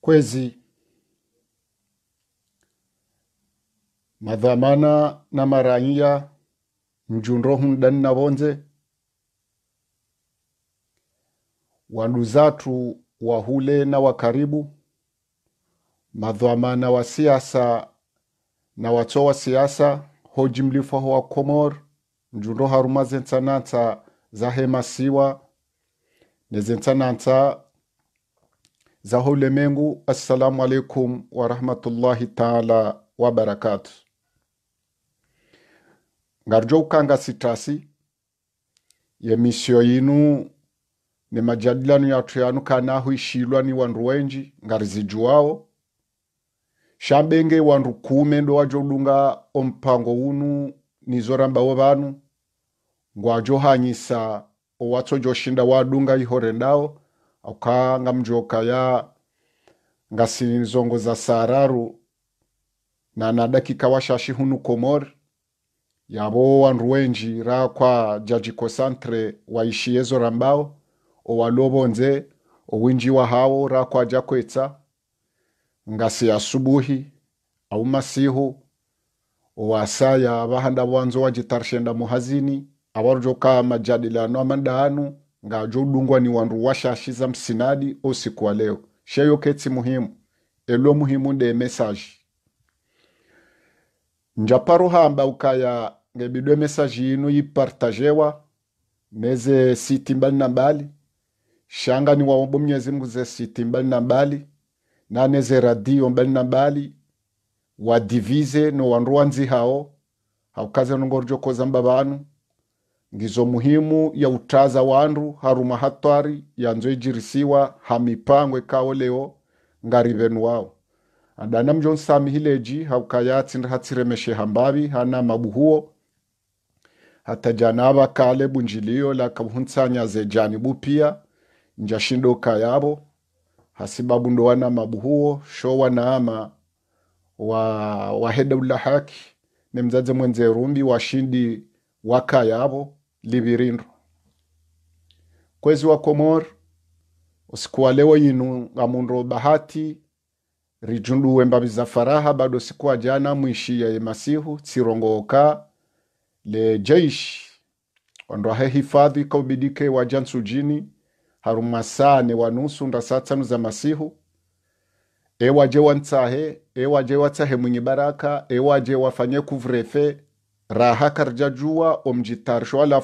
Kwezi. Madhamana na marangiya mjunro hundan na vonze wandu zatu wahule na wakaribu madhamana wa siasa na wacho wa siasa hoji mlifaho wa Komor mjunro haruma zentsanantsa za hemasiwa nezentsanantsa za ulimwengu. Assalamu alaikum warahmatullahi taala wabarakatu. ngarjo ukanga sitasi ye misio yinu ni majadilano yathu yanu kanahu ishilwa ni wandu wenji ngari zijuwao shambenge wandu kume ndo wajo ompango unu mba vanu ngwajo hanyisa owatso joshinda wadunga ihore ndao auka ngamjoka ya za sararu na na dakika washashi hunu komor yabo wandu wenji ra kwa jaji kosantre waishiyezo rambao owalobonze owinji wa hawo ra kwa jakwetsa ngasi asubuhi au masihu owasaya vahanda wanzo wajitarshe muhazini avarujoka majadiliano amadaanu ngajo udungwa ni wandu washashiza msinadi osiku wa leo sheyo ketsi muhimu elo muhimu nde mesaji hamba ukaya ngebidwe message inu yipartajewa neze siti mbali na mbali shanga ni waombo mnyezi mungu ze siti mbali na mbali na neze radio mbali na mbali wadivize no wandu wanzi hao haukaze nongorjokoza mbabanu ngizo muhimu ya utaza wandu haruma hatwari yanzo ijirisiwa ha mipango ekao leo ngari venu wao adana mjonsami hileji haukayatsinda hatsiremeshe hambavi hana mabuhuo hatajanava kale bunjilio lakabuhunsanyaze jani bupia njashindoka yavo hasibabu ndo wana mabuhuo showanaama wa waheda ulahaki nemzadze mwenze rumbi washindi waka yavo libirindwa kwezi wa komor usiku wa leo yinu ngamundo bahati rijunduwe mbabi za faraha bado wa jana mwishi ya masihu tsirongooka le jeish ondwahe hifadhi kaubidike wajansujini harumasane wanusu tsanu za masihu ewaje wantsahe ewaje tsahe mwinyi baraka ewaje wafanye kuvrefe raha karja juwa alafu shwala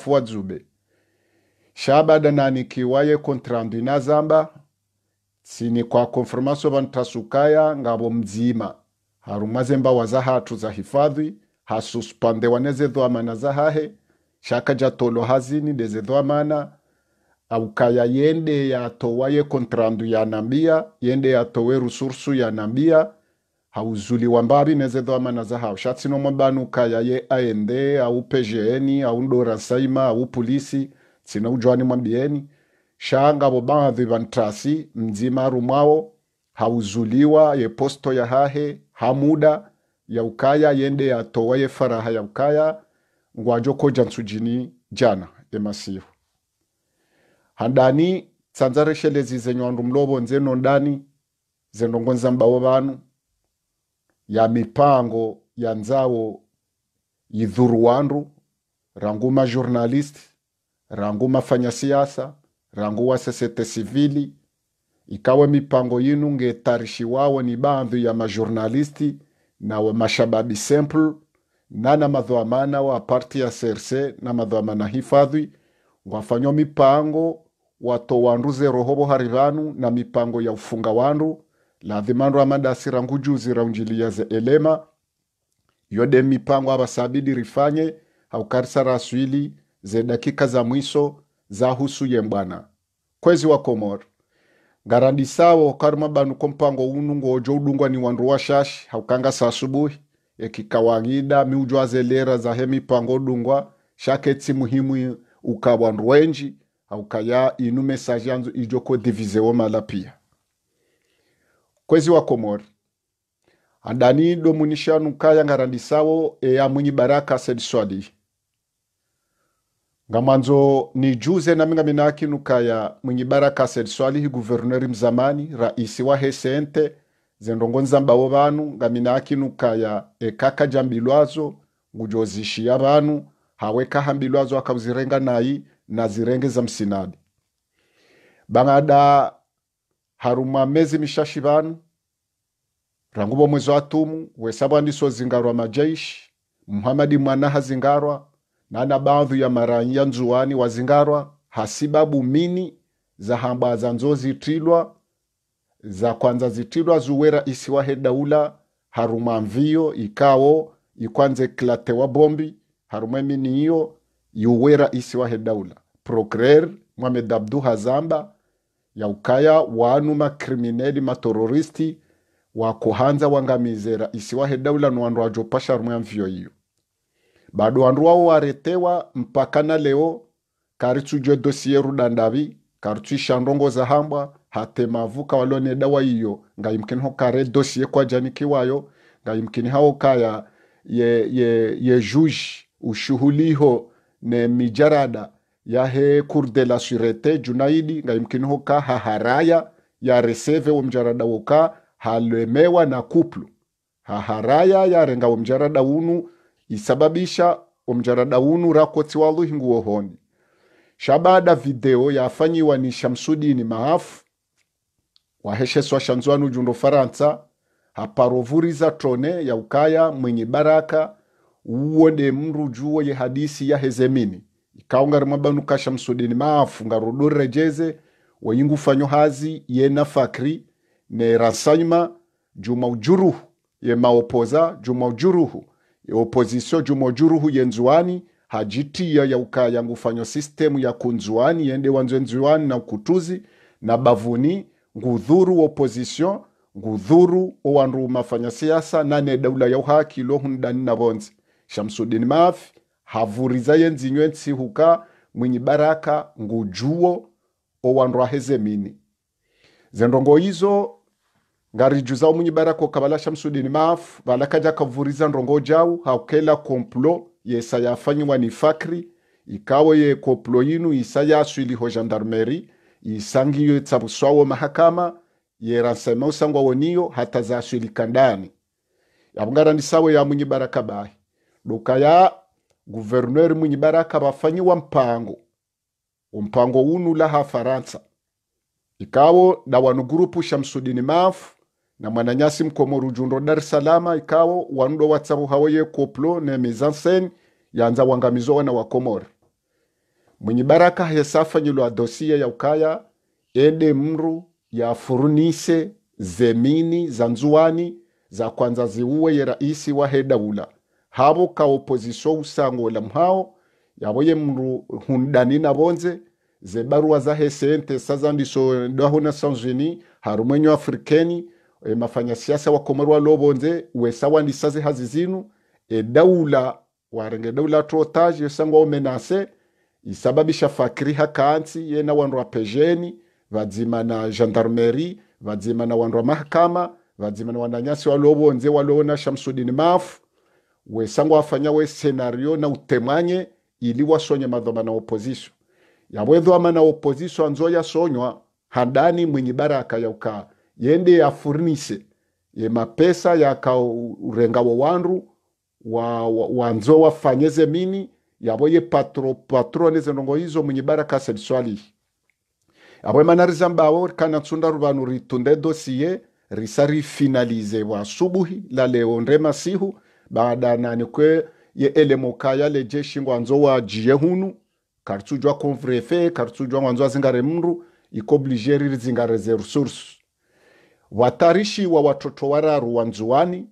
shabada nanikiwaye kontrandu inazamba sini kwa konfirmasyo vanhu tasukaya ngavo mzima harumaze mbawa za hatu za hifadhi hasuspandewa nezedhwamana za hahe shaka jatolo hazini dezedhwamana aukaya yende yatowaye kontrandu nambia yende yatowe rusursu yanambia hauzuliwa mbari nezethwamana zahao shatsi kaya ye aende au pejeni au ndora saima au pulisi sina ujwani mwambieni shanga bo baadhi vantrasi mzima rumao hauzuliwa ye posto ya hahe hamuda ya ukaya yende ya towa ye faraha ya ukaya ngwajo ko jansujini jana emasihu handani tsanzareshelezi zenywandu mlovo nzenondani zendongonza mbawo vanu ya mipango ya nzao idhuruwandu rangu journalist rangu mafanyasiasa rangu wa sesete sivili ikawe mipango yinu ngetarishiwawe ni bandu ya majournalisti na mashababi simple na na madhamana wa parti ya CRC na madhamana hifadhi wafanywa mipango watowanduze rohobo harivanu na mipango ya ufunga wandu laadhimanro amadasi ra ngujuzi ra unjilia ze elema yode mipango avasabidi rifanye haukarisa ra swili ze dakika za mwiso za husu ye mbwana kwezi wa komor ngaradi sawo karuma banu ko mpango unu ngojo udungwa ni wandu wa shashi haukanga sa asubuhi ekikawangida miujwazelera za he mipango udungwa shaketsi muhimu ukabwandu wenji haukaya inu mesaji anzu ijo kodivizewo mala pia kwezi wa komori andani domunishyanuka yangarandi sawo eyamwinyi baraka sedi swali ngamwanzo ni juze naminga minaakinukaya mwinyi baraka sedi swalihi guverneri mzamani raisi wa hesente zendongonza mbawo banu ngaminaakinukaya ekaka jambilwazo ngujozishiya banu hawekahambilwazo akauzirenga nayi zirenge za msinadi bang'ada haruma mezi mishashi banu rangubo bo mwezi wa tumu zingarwa majaishi Muhamadi mwanaha zingarwa nana baadhu ya maranya nzuwani wazingarwa hasibabu mini za hamba za nzo zitilwa za kwanza zitilwa zuwera isiwahe daula haruma mvio ikawo ikwanze klatewa bombi haruma mini iyo yuwera isiwahe daula prokrer mwamed abdu hazamba yaukaya wanuma krimineli matororisti wakuhanza wangamizera isiwahe daula ni wandu wajopasha bado wandu wao waretewa mpaka na leo karitsujwe dosie rudandavi karitsuisha ndongo za hambwa hatemavuka walone dawa iyo ngaimkini ho kare dosie kwajanikiwayo ngaimkini hao kaya ye, ye, ye juji ushuhuliho ne mijarada yahe cour de la surete junaidi ngaimkini hoka haharaya yareseve womjarada woka halemewa na kuplu haharaya yarenga womjarada unu isababisha omjarada unu rakotsiwa luhingu wohoni shabada video yafanyiwa ni shamsudini maafu wahesheswa shanzwanu jundo faransa haparovuriza trone ya ukaya mwenye baraka uwode mruju juwo ye hadisi ya hezemini kaonga mwabanukasha msudini maafu ngarudurire jeze fanyo hazi yena fakri ne ransanyma juma ujuruhu ye maopoza juma ujuruhu ye opozisio juma ujuruhu yenzuani hajitiya ya uka fanyo sistemu ya kunzuani yende wanzenzuani na ukutuzi na bavuni ngudhuru opozisio ngudhuru owandu mafanya siasa nane daula ya uhaki lohundani na vonzi shamsudini maafi havuriza yenzinywe ntsihuka mwinyi baraka ngujuo owandwa hezemini zendongo izo ngarijuzao mwinyi baraka okabala shamsudini maafu valakaja kavuriza ndongo jau hakela komplo yesa yafanyiwa ni fakri ikawo ye komplo yinu isa yaswiliho gendarmeri isangiyo tsavuswawo mahakama yeransema usangwa woniyo hata zaswilika ndani yavungara ni sawo ya mwinyi baraka bahi dokaya guverineri Mwinyi Baraka wa mpango umpango wunu laha Faransa ikawo na wanu Shamsudini Mafu na mwananyasi mkomo Rujundo Dar es Salaam ikawo wanudo watsabu hawaye koplo na mizanseni yanza wangamizo na wakomora Mwinyi Baraka hesafanyilwa dosia ya ukaya ende mru ya furunise zemini za za kwanza ziuwe ye raisi wa hedaula habo ka opposition la mhao yabo ye mru hundani na bonze ze barua za hesente saza ndiso ndaho na sanjini harumenyo afrikeni e, mafanya siasa wa wa lobonze we sawa saze hazizinu e, daula wa renge daula trotage yosangwa omenase isababisha fakri hakansi yena wanro apejeni vadzima na gendarmerie vadzima na wanro wa mahakama vadzima na wananyasi wa lobonze wa waloona shamsudini mafu wesangwa wafanyawe senario na utemanye ili wasonye madhoma na opozisyo yawedho ama na opozisyo anzo yasonywa handani mwenye baraka yauka yende yafurnise ye mapesa yakaurengawo wandu wa, wa, wanzo wafanyeze mini yavoye patro, patrone zenongo hizo mwenye baraka seliswalihi abwe manariza mbawo kana tsunda rubanu ritunde dosiye risari finalize wa subuhi la leo ndre sihu bada badanani ye ele elemoka le jeshi ngwanzo wa jie hunu karitsujwa konvrefe karitsujwa ngwanzo mru iko ikoblige zingare ze resource watarishi wa watoto wara ruwanzuani wararu wanzuwani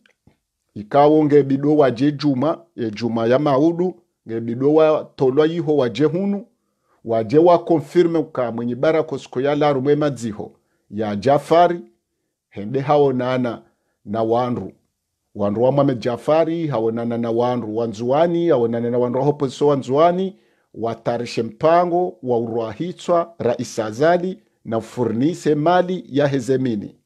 ikawo ngebido waje juma ejuma ya maudu nge wa ngebido watolwa yiho waje hunu waje wakonfirme ukamwenye barako siko yalaru mwe madziho ya jafari hende hao nana na wanru wandu wa mwame Jafari hawonana na wandu wa Nzuani hawonana na wandu wa opposition wa Nzuani watarishe mpango wa urwahitswa Rais Azali na furnise mali ya hezemini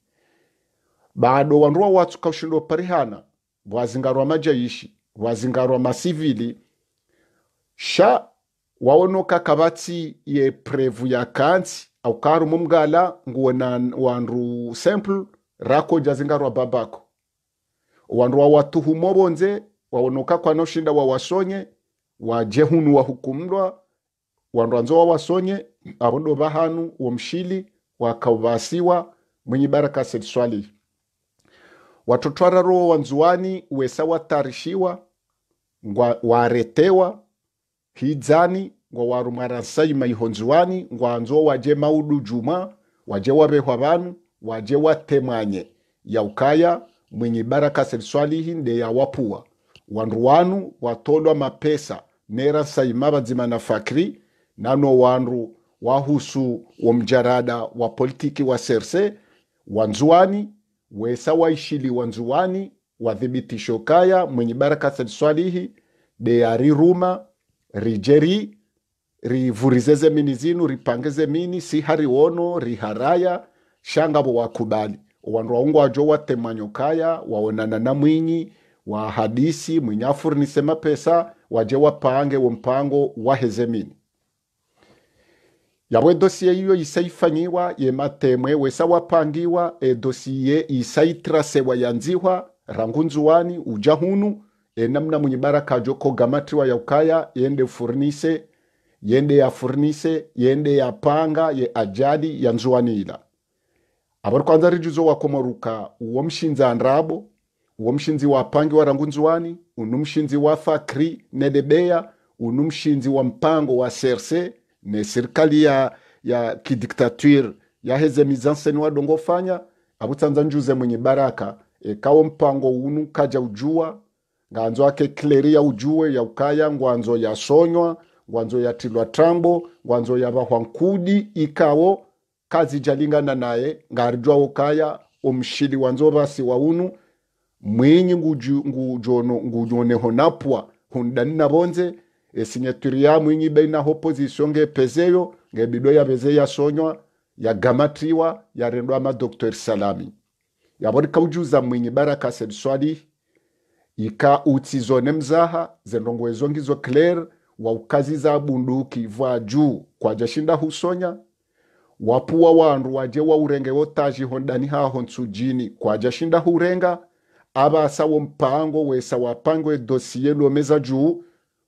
bado wandu wa watu wa parihana wazingarwa majaishi wazingarwa masivili sha waonoka kabatsi ye prevu ya kansi au karu mumgala wandu sample rako jazingarwa babako wandu wawatuhumo bonze wawonoka kwanoshinda wawasonye waje hunu wahukumlwa wandu anzo wawasonye abondo bahanu womshili wakavasiwa mwenye baraka seliswali watotwara roho wanzuani wesa watarishiwa ngwa waretewa hizani ngwa warumwara nsaima iho nzuani ngwa anzo waje maudu juma waje wabehwa banu waje watemanye ya ukaya mwenye baraka selswalihi ndeyawapuwa wandu wanu watolwa mapesa nera saima vazima na fakri nano wandu wahusu womjarada wa politiki wa serse wanzuani wesa waishili wanzuani wadhibitisho kaya mwenye baraka selswalihi deyariruma rijeri rivurize zinu ripange zemini sihaliwono riharaya shangabo wakubali wandu waungu wajo watemanyokaya waonana na mwinyi wa hadisi mwinyafuri nisema pesa waje wapange wo mpango wahezemini yabwe dosiye yiyo isaifanyiwa yematemwe wesa wapangiwa e edosiye isaitrasewa yanzihwa rangunzuwani uja hunu enamna munyibara kajo kogamatiwa yaukaya yende furnise yende ya furnise yende ya panga ye ajadi ajali yanzuwanila havari kwanza rijuzo wakomoruka uwo mshinzi andrabo uwo mshinzi wapangi warangunzuwani unu mshinzi wa fakri nedebeya unu mshinzi wa mpango wa serse ne serikali ya, ya kidiktature yaheze mizanseni wadongofanya abutsanza njuze mwenye baraka e, kawo mpango unu kaja ujua nganzo ake kleri ya ujue ya ukaya ngwanzo yasonywa ngwanzo yatilwa trambo ngwanzo ya nkudi ikawo kazi jalingana naye ngarjwa ukaya omushili wanzovasi waunu mwinyi ngujoneho napwa hundani navonze esinyaturi ya mwinyi beinaho pozisio ngepezeyo ngebidwe yaveze yasonywa yagamatiriwa yarendwa ama dr salami yavoneka ujuza mwinyi baraka sebiswali ika utsizone mzaha zendongo ezongizo claire wa ukazi za bunduki vwa juu kwa jashinda husonya wapuwa wandu waje waurenge wotajiho ndani haho nsujini kwaja shinda hurenga abasa wo mpango wesa wapangwe dosiye lomeza juu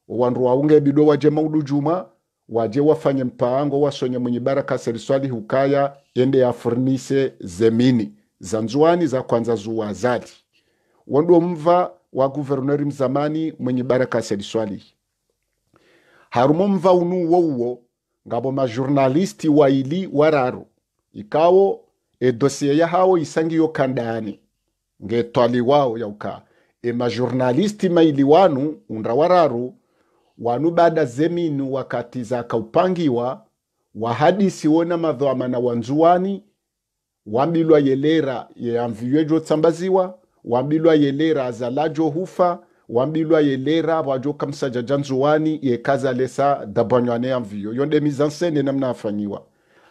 wandu waunge bido waje maudu juma waje wafanye mpango wasonye mwenye baraka seriswali hukaya ende ya furnise zemini za nzuani za kwanza zuwa zati wandu mva wa guverneri mzamani mwenye baraka seriswali harumo mva unuwo uwo ngabo majurnalisti waili wararu ikawo edosiye yahawo isangiyo kandani ngetwali wao yauka emajurnalisti maili wanu unra wararu wanu bada zeminu wakati zakaupangiwa wahadisi wona na wanzuwani wambilwa yelera yeamviyejo tsambaziwa wambilwa yelera azalajo hufa wambilwa ye lera wajo kamsa jajanzuwani ye kaza lesa dabanywane ya mviyo yonde mizansene en scène namna afanyiwa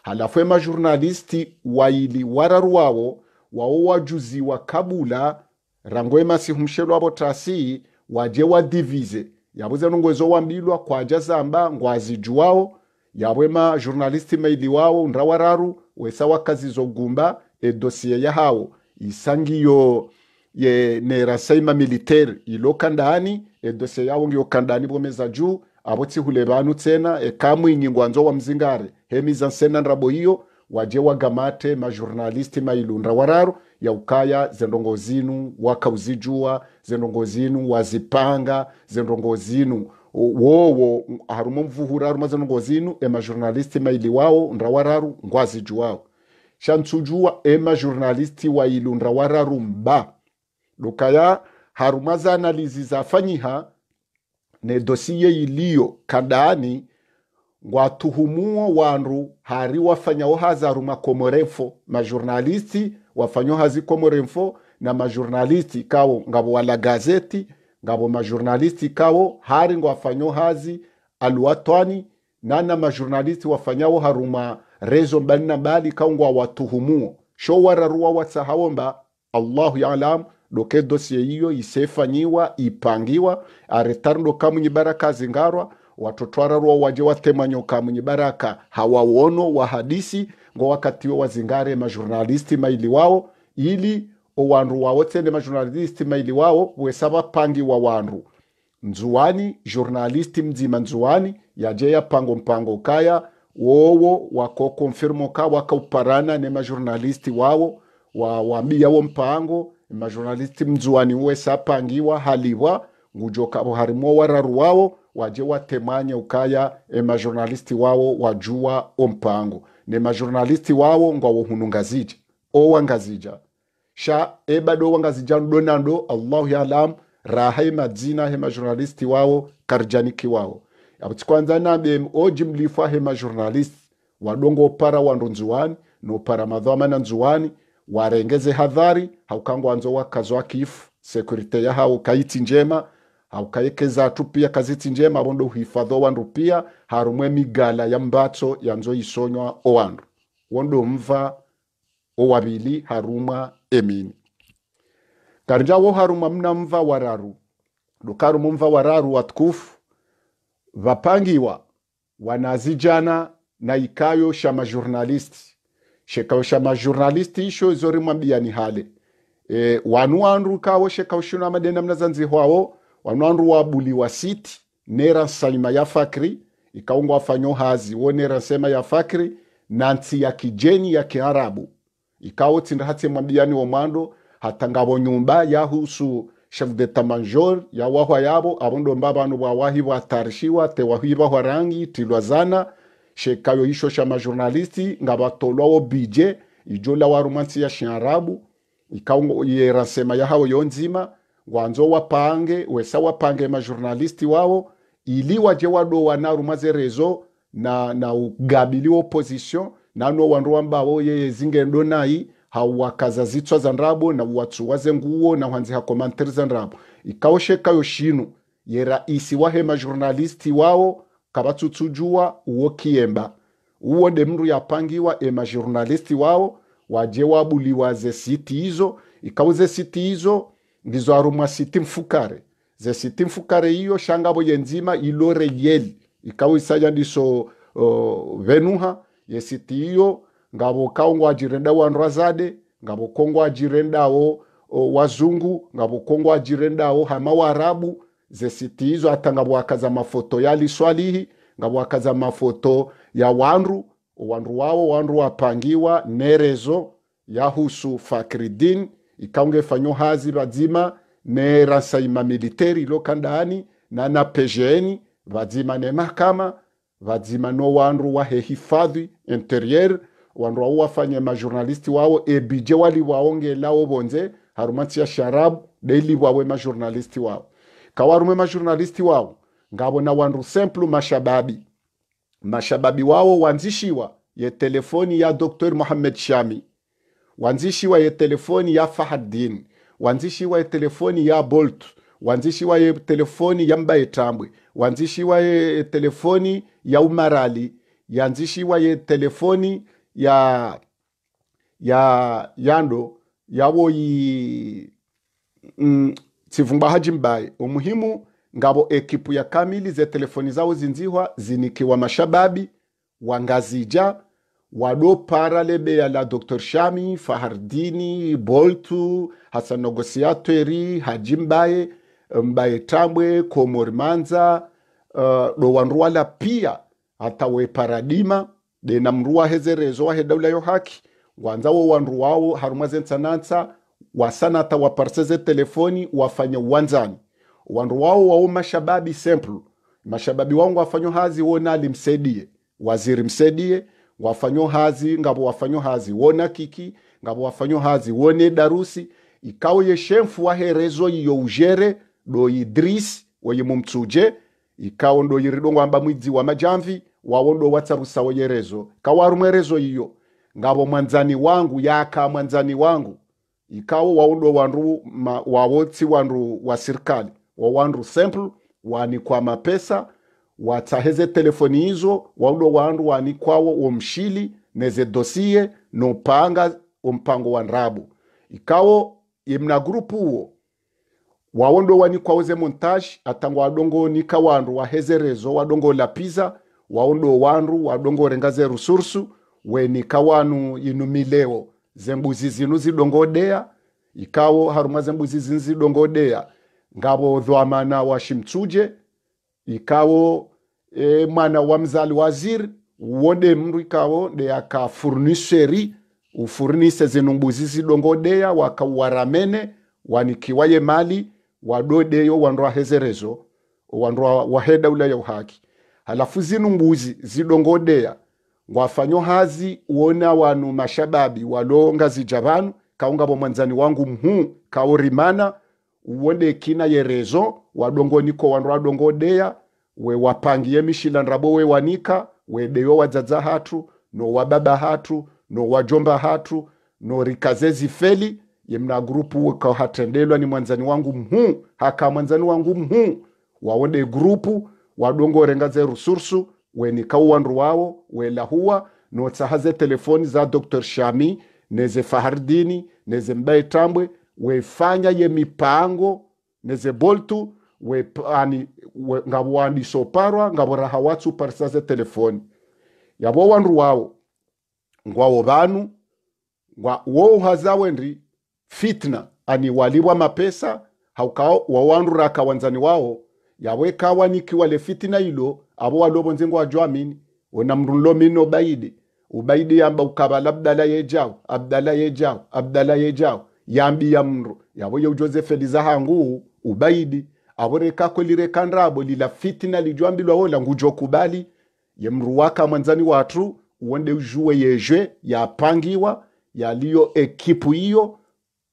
halafu ema journalisti waili wararu wawo wawo wa kabula rangwe emasi humshelo wabo trasi waje wa divize. yabuze nungwezo wambilwa kwa amba zamba ngwazijuwao yabwe ma jurnalisti maili wawo ndrawararu wesa wakazi zogumba e dosye ya yahawo isangiyo ye nerasayima militaire iloka ndani e edose yawo ngiyoka ndani bwomeza juu abo tsihule banu tsena e ekamwi nzo wa mzingare hemiza sena ndrabo hiyo waje wa gamate ma wagamate ma ilunda wararo ya ukaya zendongo zinu wakauzijua zendongo zinu wazipanga zendongo zinu wowo harumo mvuhura harumo zendongo zinu e ma emajournalisti maili wawo ndra e ma shantsujuwa wa ilunda wararo mba dokaya haruma zanalizi zafanyiha ne dosiye iliyo kadaani ngwatuhumuo wandu hari wafanyawo hazaru makomorefo majurnalisti wafanyo hazikomorefo na majurnalisti kawo ngabo wala gazeti ngabo majurnalisti kawo hari ngwafanyo hazi aluwatwani nana majurnalisti wafanyawo haruma rezo mbali na mbali kawo ngwawatuhumuo showararuwa watsahawomba allahu yalamu ya doke dosie hiyo isefanyiwa ipangiwa kamunye baraka zingarwa watotwara watotwararwa waje watemanyo kamunye baraka hawawono wa hadisi ngo wakatiwe wazingare majurnalisti maili wao ili owandu wawo tsende majurnalisti maili wao wesa wa wandu nzuani journalisti mzima nzuwani yaje ya pango mpango kaya wowo wako konfirmo ka wakauparana ne wao wa wambia wo mpango majournaliste mzuani wese apangiwa haliwa ngujo kabo harimo wararu wabo waje watemanye ukaya e emajournalisti wabo wajua ompango ne majournalisti wabo ngo awohunu ngazija owa ngazija sha ebado wangazija donando allahu yalam raha emadzina hemajournalisti wao karjaniki wao abuti kwanza nabe oji mlifwa hemajournalisti wadongo para wandonzuani no para madhama na nzuani warengeze hadhari haukangwanzo wakazo akifu sekurite ya hau kaiti njema haukaekeza tu pia kaziti njema vondo uhifadho wandu pia harumwe migala ya ya nzo isonywa owandu wondo mva owavili haruma emini karinja wo haruma mna mva wararu lukaru mva wararu watukufu vapangiwa wanazijana na ikayo shama majurnalisti shekaushama journalisti isho zori mwambiani hale e, wanu wanuandu kawo shekaushuna madenda mnazanzi hwao wanuandu wabuliwa siti nera salima ya fakri ikaungwa afanyo hazi wo nera sema ya fakri nansi ya kijeni ya kiarabu ikawo tsinda hatse mwambiani wo mwando hatangavo nyumba yahusu chef de tamanjor yawahwa yabo avondo mba vanu wawahi watarishiwa tewahivahwa rangi tilwazana kayo isho sha majournalisti nga batolwawo bije ijola warumansi ya shiarabu ikayerasema yahawo yonzima wanzo wapange wesa wapange majournalisti wawo ili waje na wanarumaze rezo na, na ugabili opposition nano wandu wambawo yeye zingendo nayi hawakaza zitswa za ndrabo na watsuwaze nguwo na hwanzi hakomanteri za ndrabo ikawo shekayo shinu yera yeraisi wahe majournalisti wawo kabatsutsujua uwo kiemba uwo nde mndu yapangiwa emajournalisti wao waje wabuliwa ze siti izo ikawu ze siti izo ndizo arumwa siti mfukare ze siti mfukare iyo shangabo yenzima ilore yeli ikawu isaja ndiso uh, venuha ye siti iyo ngabo kaongo ajirenda andu azade ngabo kongo ajirendawo uh, wazungu ngabo kongo ajirendawo hama waarabu zesiti hizo hata ngabwakaza amafoto ya liswalihi ngabwakaza mafoto ya wanru wanru wawo wanru wapangiwa nerezo yahusu fakridin ikaunge fanyo hazi bazima ne ransayima militeri iloka ndani na na pejeni vazima ne mahakama vazima no wanru wahehifadhi interier wandu wawo wafanye majournalisti wawo ebije wali waongelawo bonze harumansi ya sharabu deili wawe majournalisti wawo kawarume majurnalisti wao ngabona wandu simple mashababi mashababi wao wanzishiwa ye telefoni ya Dr Muhammad Shami wanzishiwa ye telefoni ya Fahaddin wanzishiwa ye telefoni ya Bolt wanzishiwa ye telefoni ya Mbaye Tambwe wanzishiwa ye telefoni ya Umarali yanzishiwa ye telefoni ya ya yando yawo yi mm, tsivungwahaji mbaye umuhimu ngabo ekipu ya kamili ze telefoni zao zinziwa zinikiwa mashababi wangazija wadopara ya la dr shami fahardini boltu hasanogosiatweri haji mbaye mbaye tambwe komori manza uh, eh, dowanruwala pia we paradima denamruwa hezerezo wahe hedaula yo haki wanzawo wanruwawo harumwa zentsanantsa wasanata waparseze telefoni wafanye uwanzani wandu wao wao mashababi semplu mashababi wangu wafanyo hazi wonali msedie waziri msedie wafanyo hazi ngabo wafanyo hazi wona kiki ngabo wafanyo hazi wone darusi ikawo ye shemfu yeshemfu waherezo iyo ujere do idris weye mumtuje ikawo ndo yiridongo amba mwidzi wa majamvi wawo ndo watsarusa woyerezo kawarumwerezo iyo ngabo mwanzani wangu yaka mwanzani wangu ikawo waudo wandu wawotsi wandu wa serikali wawandu sample kwa mapesa watsaheze telefoni izo waudo wandu wani wanikwawo womshili neze dosie nopanga ompango wa nrabu ikawo imna grupu uwo wawo wani wanikwawoze montage atangwa wadongonika wandu wahezerezo wadongola la pizza ndo wandu rengaze rusursu wenika wanu inumilewo zembuzi zinu zidongodea ikawo haruma zembuzi zinu zidongodea ngavo dhwamana wa shimtsuje ikawo e, mwana wa mzali waziri wode mndu ikawo ndeyakafurnisheri ufurnise zinu mbuzi zidongodeya wakauwaramene wanikiwaye mali wadodeyo wandu wahezerezo wandu waheda ula ya uhaki halafu zinu mbuzi zidongodeya wafanyo hazi uona wanu mashababi walonga zija kaunga bo mwanzani wangu mhu kaorimana uone kina yerezo wanu wadongo wadongodeya we wapangie mishila nrabo we wanika deyo wadzadza hatu no wababa hatu no wajomba hatu no rikaze zifeli yemna grupu kahatendelwa ni mwanzani wangu mhu haka mwanzani wangu mhu waone grupu wadongo rengaze rusursu weni kauwan ruwawo wela huwa telefoni za dr shami neze fahardini neze mbaye tambwe wefanya ye mipango neze boltu wepani we, ngabo wandisoparwa ngabo rahawatsu parisa telefoni yabo wandu wawo ngwawo banu ngwa wo hazawendi fitna ani walibwa mapesa haukao wawandu rakawanzani wao yaweka wale fitina ilo abo walobo nzingo wajwamini ona mndu mino baidi ubaidi yamba ukaba labdala yejao abdala yejao abdala yejao yambi ya mru mndu yawo yeujosefe lizahangu ubaidi aworekako lirekandrabo lila fitina lijwambilwawo langujokubali ye mndu waka mwanzani watru uonde ujue yejwe yapangiwa yaliyo ekipu hiyo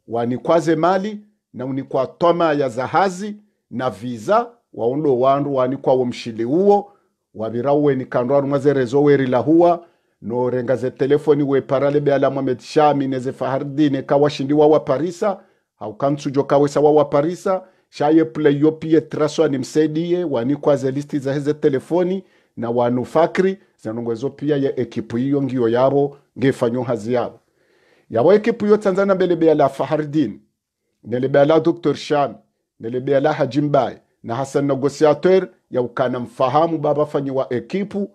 wanikwaze mali na toma ya zahazi na visa waundo wandu wani wanikwawo mshili huo wavirawe nikandwa rumwa zerezo werila huwa norenga ze telefoni weparale beala mohamed shami neze fahardine kawashindi wawa parisa haukantsujo kawesa wawa parisa shaye pleyo pie traso animsaidie wanikwa ze listi za heze telefoni na wanu fakri zinanongwezo pia ya ekipu hiyo ngiyo yabo ngefanyo hazi yabo yabo ekipu yo tanzana belebeala fahardine nelebeala dr shami nelebeala hajimbaye na hasa negociateur yaukana mfahamu fanyi wa ekipu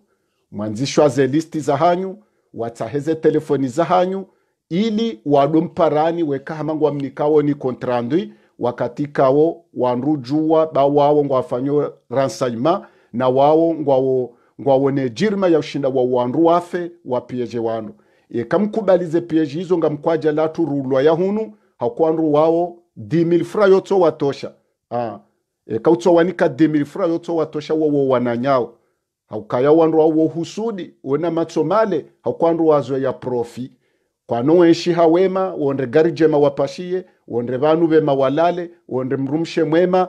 mwanzishwa ze listi za hanyu wataheze telefoni za hanyu ili wadumparani weka hamangu wamnikawo ni kontrandui wakatikawo wanrujuwa bawawo ngwafanyo ransanyma na wawo ngwawo ne jirma ya ushinda wa wanru wafe wa pieje wanu kamkubalize pieje hizo ngamkwaja latu rulwa yahunu hakwanru wawo 10000 yotso watosha ah e, kautsowanika demiri fura yotsowa tosha wowo wananyao haukaya wandru awo husudi wena matsomale haukwandu wazwe ya profi kwano wenshi hawema wonde gari jema wapashiye wonde vanu vema walale wonde mrumshe mwema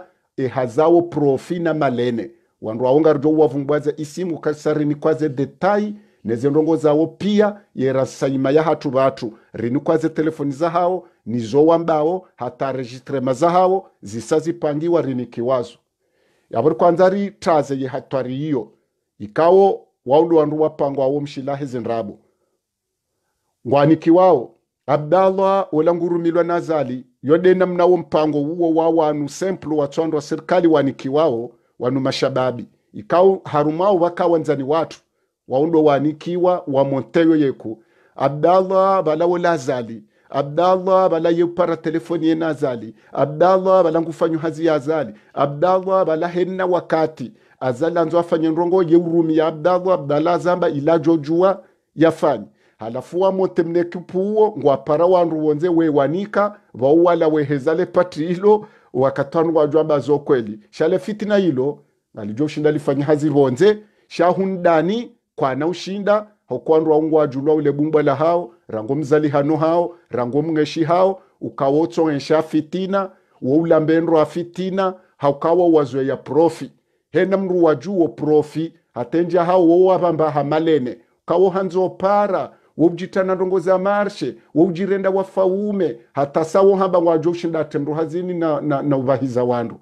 hazawo profi na malene wandu aongarjo wavungwaze isimu kasarini kwaze detai neze nezendongozawo pia ya hatu batu rinikwaze telefoni zahawo nizowa mbawo hataregistrema zahawo zisa zipangiwa rinikiwazo yaburi kwanza ri taze yehatwari iyo ikawo waundi wandu wapangwawo mshilahe zindrabo ngwanikiwawo abdallah olangurumilwa nazali yodena mnawo mpango uwo wa wanu semplu watswandu wa serikali wanikiwawo wanu mashababi ikawo harumao wakawanzani watu waundo wanikiwa wa monteyo yeku abdallah balawo lazali abdallah bala yupara telefoni ye nazali abdallah bala ngufanyo hazi ya azali abdallah bala henna wakati azali anzo afanye nrongo yeurumi ya abdallah abdallah azamba ilajojua yafanye halafu wamote mnekipuo ngwapara wandu wonze wewanika wauwala wehezale patri ilo wakatanu wajwa bazo kweli shale fitina ilo ngalijo ushinda lifanya hazi wonze shahundani kwanaushinda haukwandu aungu ajulwa ule bumbwa la hao rango mzali hano hao rango mng'eshi hao ukawotso ukawotsoensha fitina wo woulambendro a fitina haukawa wazwe ya profi hena mru wajuwo profi atenja hao wo wabamba hamalene kawo hanzo para wo woujitana ndongo za marshe wo woujirenda wafaume hatasawo hamba wajo ushinda atendro hazini na, na, na ubahiza wandu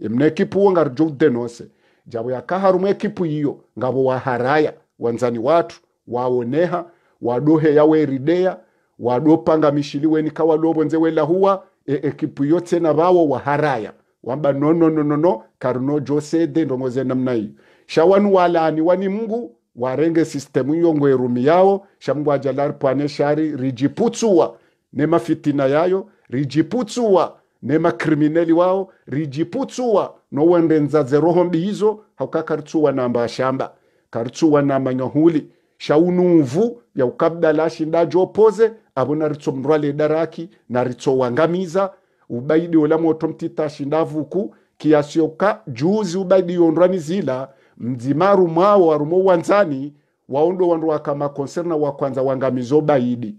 emne ekipu wo ngarijo udenose jabo yakaharumwe kipu iyo ngabo waharaya wanzani watu waoneha wadohe yawe ridea wadopanga mishili weni kawa lobo nze wela huwa e ekipu yote na vawo waharaya wamba no no no no, no karno jose de ndongoze namna hiyo shawanu wala ni wani mungu warenge system hiyo ngwe rumi yao shamngu ajalar pwane shari rijiputsua ne mafitina yayo rijiputsua ne makrimineli wao rijiputsua no rijiputsuwa nowendenzadze roho mbihizo haukakaritsuwa namba shamba kartsuwanamanya huli shaunumvu yaukabda lashinda jopoze abona ritso mrwale daraki na ritso wangamiza ubaidi moto mtita shindavuku kiasioka juzi ubaidi yondwani zila mdzimaru mwawo warumo wanzani waondo wandu wakama konserna wa kwanza wangamizo baidi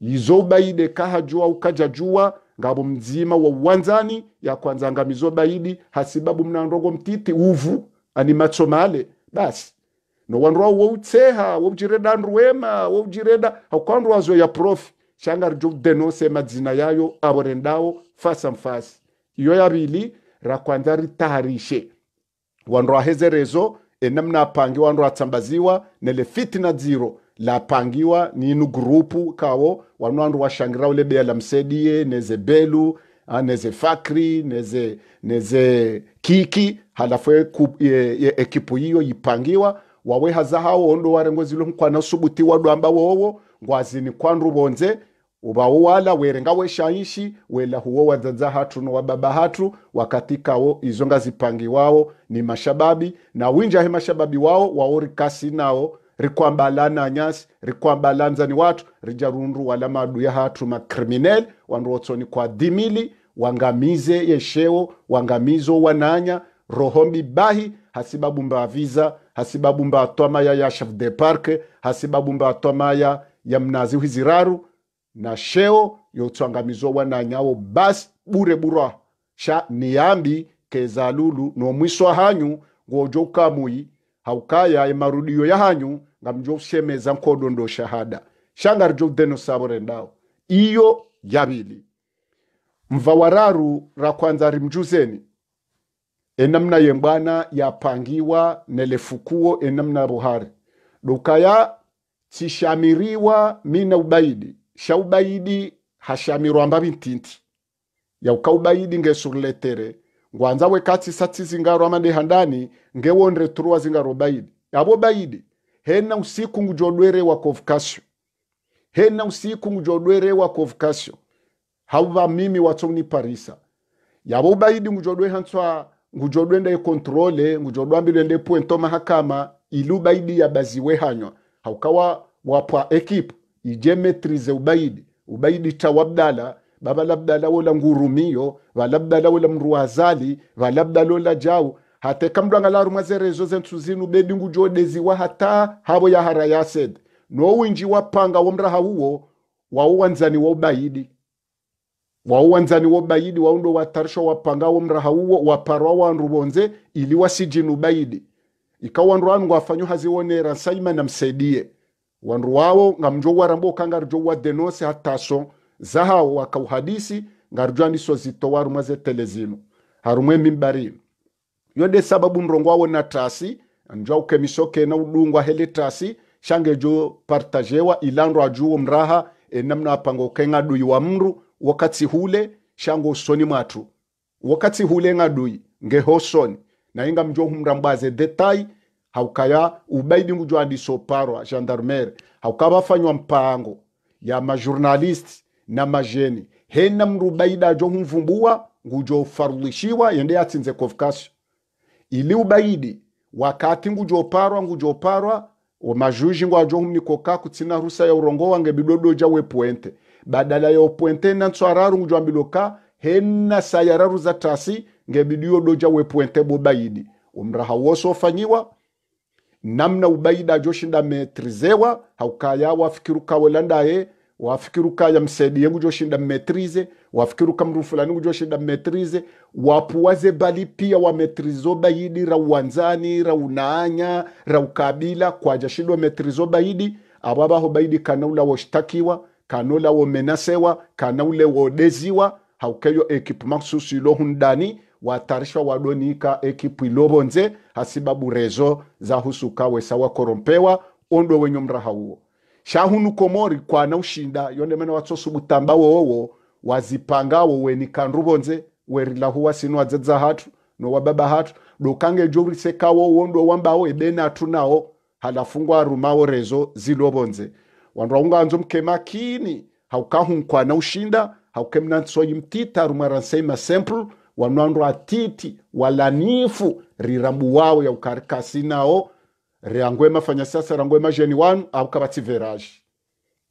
izo baide kaha jua ukaja jua ngabo mzima wa uwanzani ya kwanza ngamizo baidi hasibabu mnandogo mtiti uvu animatsomale basi no wandu awo woutseha woucireda andu wema woucireda ya profi shangari denose madzina yayo aborendao fasa mfasi iyo yavili ra kwanza ritaharishe wandu hezerezo enamna apangi wandu atsambaziwa nele la pangiwa lapangiwa ninu grupu kawo wanu washangira ule bea la msedie neze belu a, neze fakri neze neze kiki halafu e e, e, ekipu hiyo ipangiwa wawehaza hawo ondo warengozile mkwana subuti wadwamba wowo ngwazini kwandu bonze uba ubawuwala werenga weshaishi wela huwo wadzaza hatu no wababa hatu wakatikawo izo ngazipangi wawo ni mashababi na winjahe mashababi wawo wawo rikasi nawo rikwambalana anyasi rikwambalanza ni watu rijarundu wala madu ya hatu makrimineli wandu wotsoni kwa dimili wangamize yeshewo wangamizo wananya roho mbibahi hasibabu mbaviza hasibabumba atwamaya ya chef de park hasibabumba atwamaya ya mnazi hiziraru na sheo yotswangamizo wananyawo basi bure burwa sha niambi kezalulu mwiswa hanyu ngojo kamui haukaya emarudio ya hanyu ngamjo usemeza nkodondo shahada shangarijo deno sabore ndao iyo yabili mva wararu ra kwanza rimjuzeni enamna yembwana yapangiwa nelefukuo enamna ruhare dukaya chishamiriwa mina ubaidi shaubaidi hashamirwa mbavi ntinti ya yaukaubaidi ngesuruletere ngwanza wekati sati zingaro amande handani ngewonre turua zingaro baidi abo baidi hena usiku ngujodwere wa convocation hena usiku ngujodwere wa convocation hauva mimi watsoni parisa yabo baidi ngujodwe hantswa ngujo lwenda kontrole ngujo lwambi lwende puento mahakama ilu baidi ya baziwe hanywa haukawa wapwa ekipu ije metrize ubaidi ubaidi cha wabdala baba labda lawola ngurumiyo valabda wola mruazali valabda wola jau hate kamdwanga laru mwazerezo zoze ntuzinu bedi wa hata havo ya hara yased nowinji wapanga womraha uwo wauwanzani wa ubaidi wauwanzani wo bayidi waundo watarisho wapangawo mraha uwo waparwa wandu bonze ili wasijinu bayidi ikawandu wanu wafanyo haziwonera nsaima namsaidie wandu wawo ngamjo warambo kangarjo wadenose hataso zahawo wakauhadisi ngarjwaniso zito rumwe zetele zino harumwe mimbari yode sababu mrongo wawo na tasi njo ukemiso na udungwa hele tasi jo partajewa ilandu ajuwo mraha enamna apango kenga duyu wa mru wakati hule shango usoni mathu wakati hule ng'adui ngehosoni inga mjo humrambaze detai haukaya ubaidi ngujwa ngujwandiso parwa haukaba fanywa mpango ya majournalist na majeni hena mrubaida jo humvumbua ngujo farulishiwa yende yatsinze convocation ili ubaidi wakati ngujo ngujo parwa parwa wa majuji ngwa jo ngwajo humnikoka kutsina rusa ya urongo wange bidodoja wepuente badala yopuente na ntswararu ngujwambiloka henna sayararu za tasi ngebidiyo doja wepuente bobaidi umraha woso ofanyiwa namna ubaida joshinda metrizewa haukaya wafikiruka welandaye wafikiruka yamsaidie ngujoshinda mmetrize wafikiruka mru fulani ngujoshinda mmetrize wapuwaze bali pia wa metrizo baidi ra uwanzani ra unaanya ra ukabila kwa shindwa metrizo baidi awabaho baidi kanaula washtakiwa kanola wo menasewa kana ule wodeziwa haukeyo ekipu maksusu ilo hundani watarishwa wadonika ekipu ilobonze hasibabu rezo za husuka wesawa korompewa ondwe wenyo mraha uo shahunu komori kwana ushinda yonde yonemene watsosu butamba wowo wazipangawo werila huwa sinu wadzadza hatu no wababa hatu dokange jorisekawo wamba wo ebena hatu nawo halafungwa rumawo rezo zilobonze wandu waunganza mkema kini haukahu na ushinda haukemnansoyi mtita rumara nsema sample wanwandu atiti walanifu rirambu wawo ukarikasi nao riangwe mafanya sasa rangwe majeni wanu au kabati kwa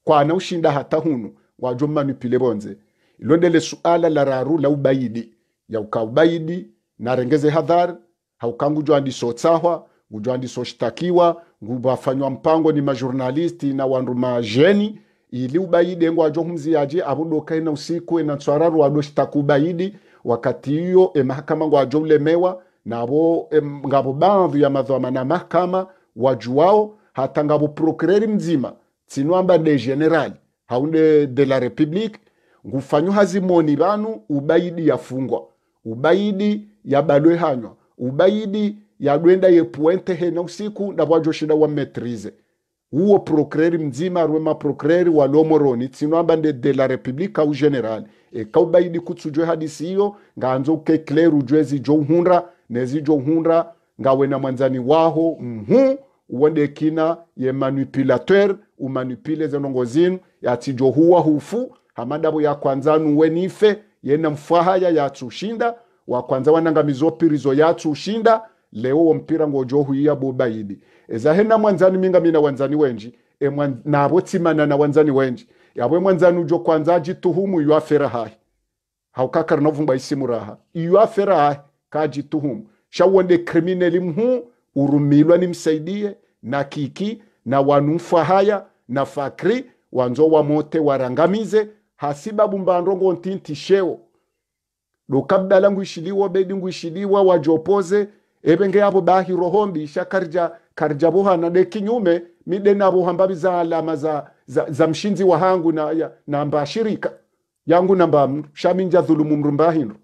kwana ushinda hata hunu wajo manipile bonze ilondele suala la raru la ubaidi ya yauka ubaidi hadhar haukangu haukangujwa ndisotsahwa ngujwa ndisoshtakiwa ngubafanywa mpango ni majurnalisti na wandu majeni ili ubaidi engo ajohumziyaje abudoka ina usiku ina tswararu adoshitakubaidi wakati hiyo emahakama jo lemewa na bo e ngabo baadhi ya madhama na mahakama wajuao hata ngabo prokureri mzima tsinoamba de general haunde de la republique ngufanyu hazimoni banu ubaidi yafungwa ubaidi ya balwe hanywa ubaidi yalwenda yepuente hena usiku na bwajo shida wa metrize uwo procureur mzima arwe ma procureur wa lomoroni tsinoamba nde de la republique au general e kaubaidi kutsujwe hadisi hiyo nganzo ke kleru clair ujwe zijo uhundra nezijo uhundra ngawe na mwanzani waho mhu uwende kina ye manipulateur u umanipile zenongo zinu yatijo huwa hufu hamadabo ya kwanza kwanzanu wenife yena mfahaya yatushinda wakwanza wanangamizo pirizo yatushinda leo uwo mpira ngo jo huya bubayidi ezahe na mwanzani minga mina wanzani wenji e mwan, nabo tsimana na wanzani wenji yabwe mwanzani ujo kwanza jituhumu yu afera haukakar na vumba isimuraha yu afera ka jituhumu shawonde krimineli mhu urumilwa nimsaidie na kiki na wanufa haya na fakri wanzo wa mote warangamize hasibabu mbandongo ntinti sheo langu ishiliwa bedi ngu ishiliwa wajopoze epenge yabo bahi rohombi isha karja karja buhana de kinyume mide nabo hambabi za alama za, za, za mshinzi wa hangu na, ya, na mba shirika yangu namba shaminja dhulumu mrumbahino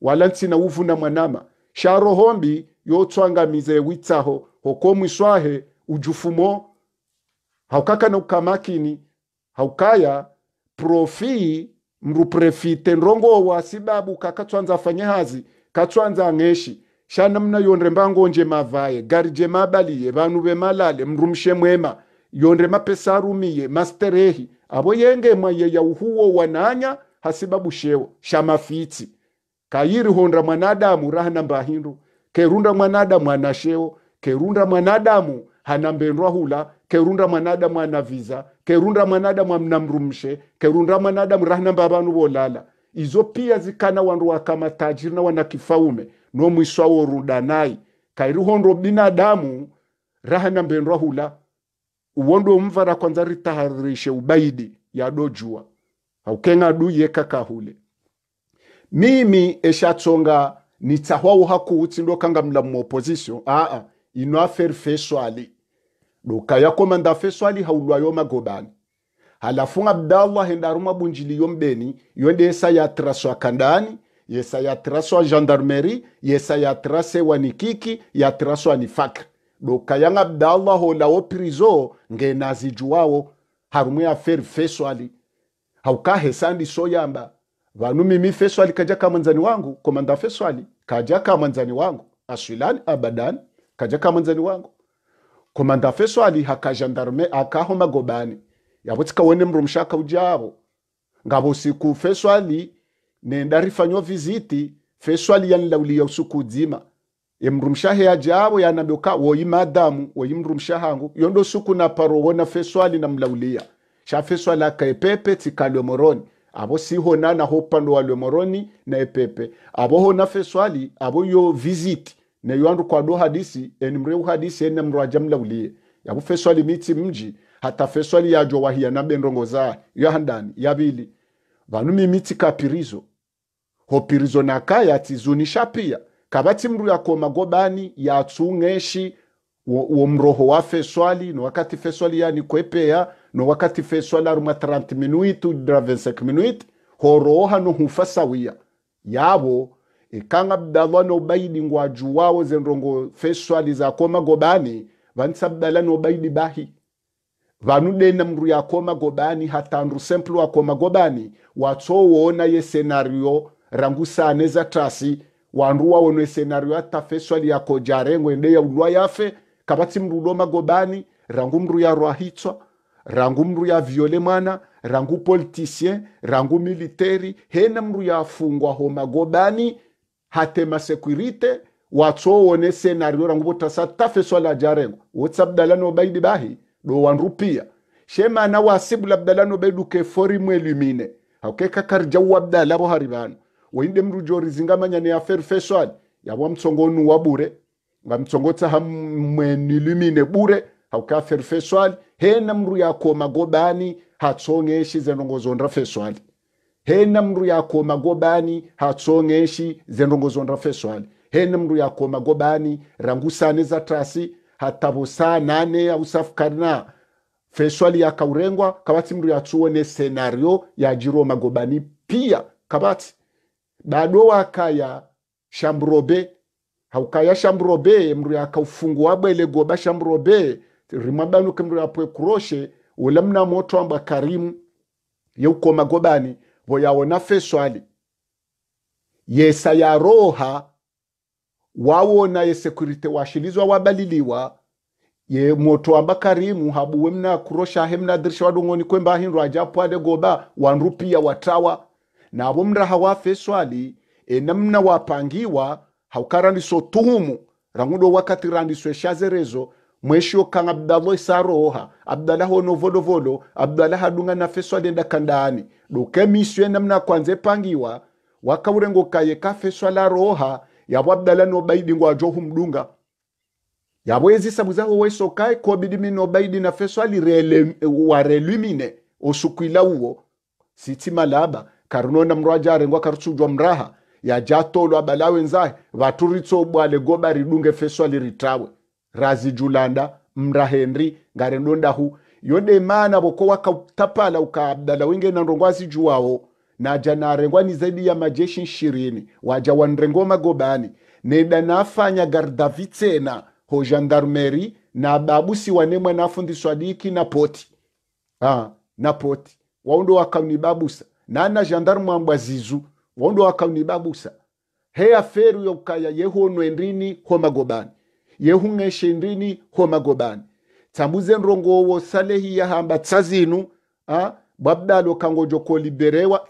wala nsina uvu na mwanama sha sharohombi yotswangamize witsaho hoko mwiswahe ujufumo haukaka na ukamakini haukaya profi mruprefite nrongo wa sibabu kakatswanza afanye hazi katswanza ang'eshi shana mna yonre mbango mbangonje mavaye garije mabaliye vanu vemalale mrumshe mwema yonre mapesa arumiye masterehi avo yengemwa ya uhuo wananya hasibabu shewo shamafitsi kayiri honra mwanadamu rahana mbahindu kerunda mwanadamu ana shewo kerunda mwanadamu hana mbendwa hula kerunda mwanadamu ana viza kerunda mwanadamu amnamrumshe kerunda mwanadamu rahana mbavanu volala izo pia zikana wandu wakamatachiri na wanakifaume nomwiswawo rudanai kairihondo binadamu rahana mbendwa hula uwondo mvara kwanza ritaharishe ubaidi yadojua aukenga du yekakahule mimi eshatsonga ndo kanga mla mu opposition aa ino afer feswali doka ya komanda feswali haulwa yo magobani halafu abdallah bunjili bunjiliyo mbeni ya traswa kandani yesa yatraswa gendarmerie yesa yatrasewa ni kiki yatraswa ni fakri dokayanga abdallah olawo prizo ngenazijuwawo harumwe aferi feswali haukahesandi soyamba vanu mimi feswali kaja kamanzani wangu komanda feswali kaja kamanzani wangu aswilani abadan kaja kamanzani wangu komanda feswali gendarme akaho magobani yavo tsikawone mromshaka ujavo ngavo siku feswali nenda rifanywa visiti feshwali yanilauliya usiku udzima emrumshahe yajavo yanamboka woyi madamu woyi hangu yondo usiku naparowona feshwali namlauliya sha feshwali epepe tsikalwe moroni avo sihona naho upande walwe moroni na epepe abo avohona feswali abo yo visiti neyo andu kwado hadisi enimre uhadisi enemro aja mlauliye yavu feswali miti mji hata feswali yajo wahiyana bendongo zahe yohandani yavili vanhu mimiti kapirizo hopirizo naka yatizunisha pia kabati mru yakoma gobani yatsung'eshi uwo mroho wafe swali no wakati fe swali yani kwepeya no wakati fe 30 minuit udra 25 minuit horoho hano hufa sawia yabo ikanga e abdallah no baidi ngwaju wawo zenrongo feswali swali zakoma gobani vansa no baidi bahi vanudenda mndu yakoma gobani hatandu semplu wakoma gobani watsowoona ye senario rangusane za trasi wandu wawonwe senario atafeswali yako kojarengo ende ya yaulwa yafe kavatsi mru uloma gobani rangu mru ya yarwahitswa rangu mru ya viole mwana rangu politisien rangu militeri hena mru ya fungwa homa gobani hatema sekurite watsowoone senario rangu votasa la jarengo wotsabdala baidi bahi do wanru piya shema na wasibu labda lano ɓeɗu ke fori mwelu mine hawke kakar jawwabda labo haribano woyinɗe mru jori zingamanyane affaire fesoal yawa mtsongo nuwa ɓure nga mtsongo tsaha mwenilumine ɓure hawke affaire fesoal hena mru ya yakoma gobani hatsongeshi zenongozonra fesoal hena mru ya yakoma gobani hatsongeshi zenongozonra fesoal hena mru ya yakoma gobani rangusane za trasi hatabo saa nane au ausafukarina feshwali yakaurengwa kabati mndu yachuone senario jiro magobani pia kabati bado wakaya shamburobe haukaya shamburobe mndu yakaufungu abwa ile goba shamburobe rimwabanuke mndu yapwe kuroshe ula mna moto ambwa karimu yeuko magobani voyaona feshwali yesa yaroha wawona ye sekurite washilizwa wabaliliwa ye moto amba karimu habuwe mna kurosha he mna dirisha wadongoni kwemba hindu ajapwade goba wanrupia watawa na nabo mraha wafe swali e mna wapangiwa haukara ni tuhumu rangudo wakati randi randiswe shazerezo mweshio kan abdallah isaroha abdalah ono volovolo abdala hadunga na feswali enda kandaani doke miswe mna kwanze pangiwa wakaurengo kaye kafe swala roha yabwa abdala nobaidi ngwa johu mdunga yabwezi sabu zaho wesokae kobidi mino baidi na feso ali rele alirele warelumine osukwila uwo sitima laba karunona mrwaja arengwa karutsujwa mraha ya yajatolwa bala nzai vaturitso bwale goba ridunge feso ali ritawe aliritawe razijulanda mrahenri hu yode mana boko wakatapala ukaabdala wenge na ndongwazi juwawo naja narengwa ni zaidi ya majeshi ishirini waja wanrengo magobani neda nafanya gardavi tena ho gendarmeri na babu si siwane mwanafundiswa diki na poti ha, na poti waundo wakaunibabusa nana gendarme ambwa zizu waundo babusa wakaunibabusa heya feru yokaya yehono endrini ho magobani ngeshe ndrini ho magobani tambuze nrongo wo salehi ya hamba tsazinu ha? alo liberewa bwabdala okangoja koliberewa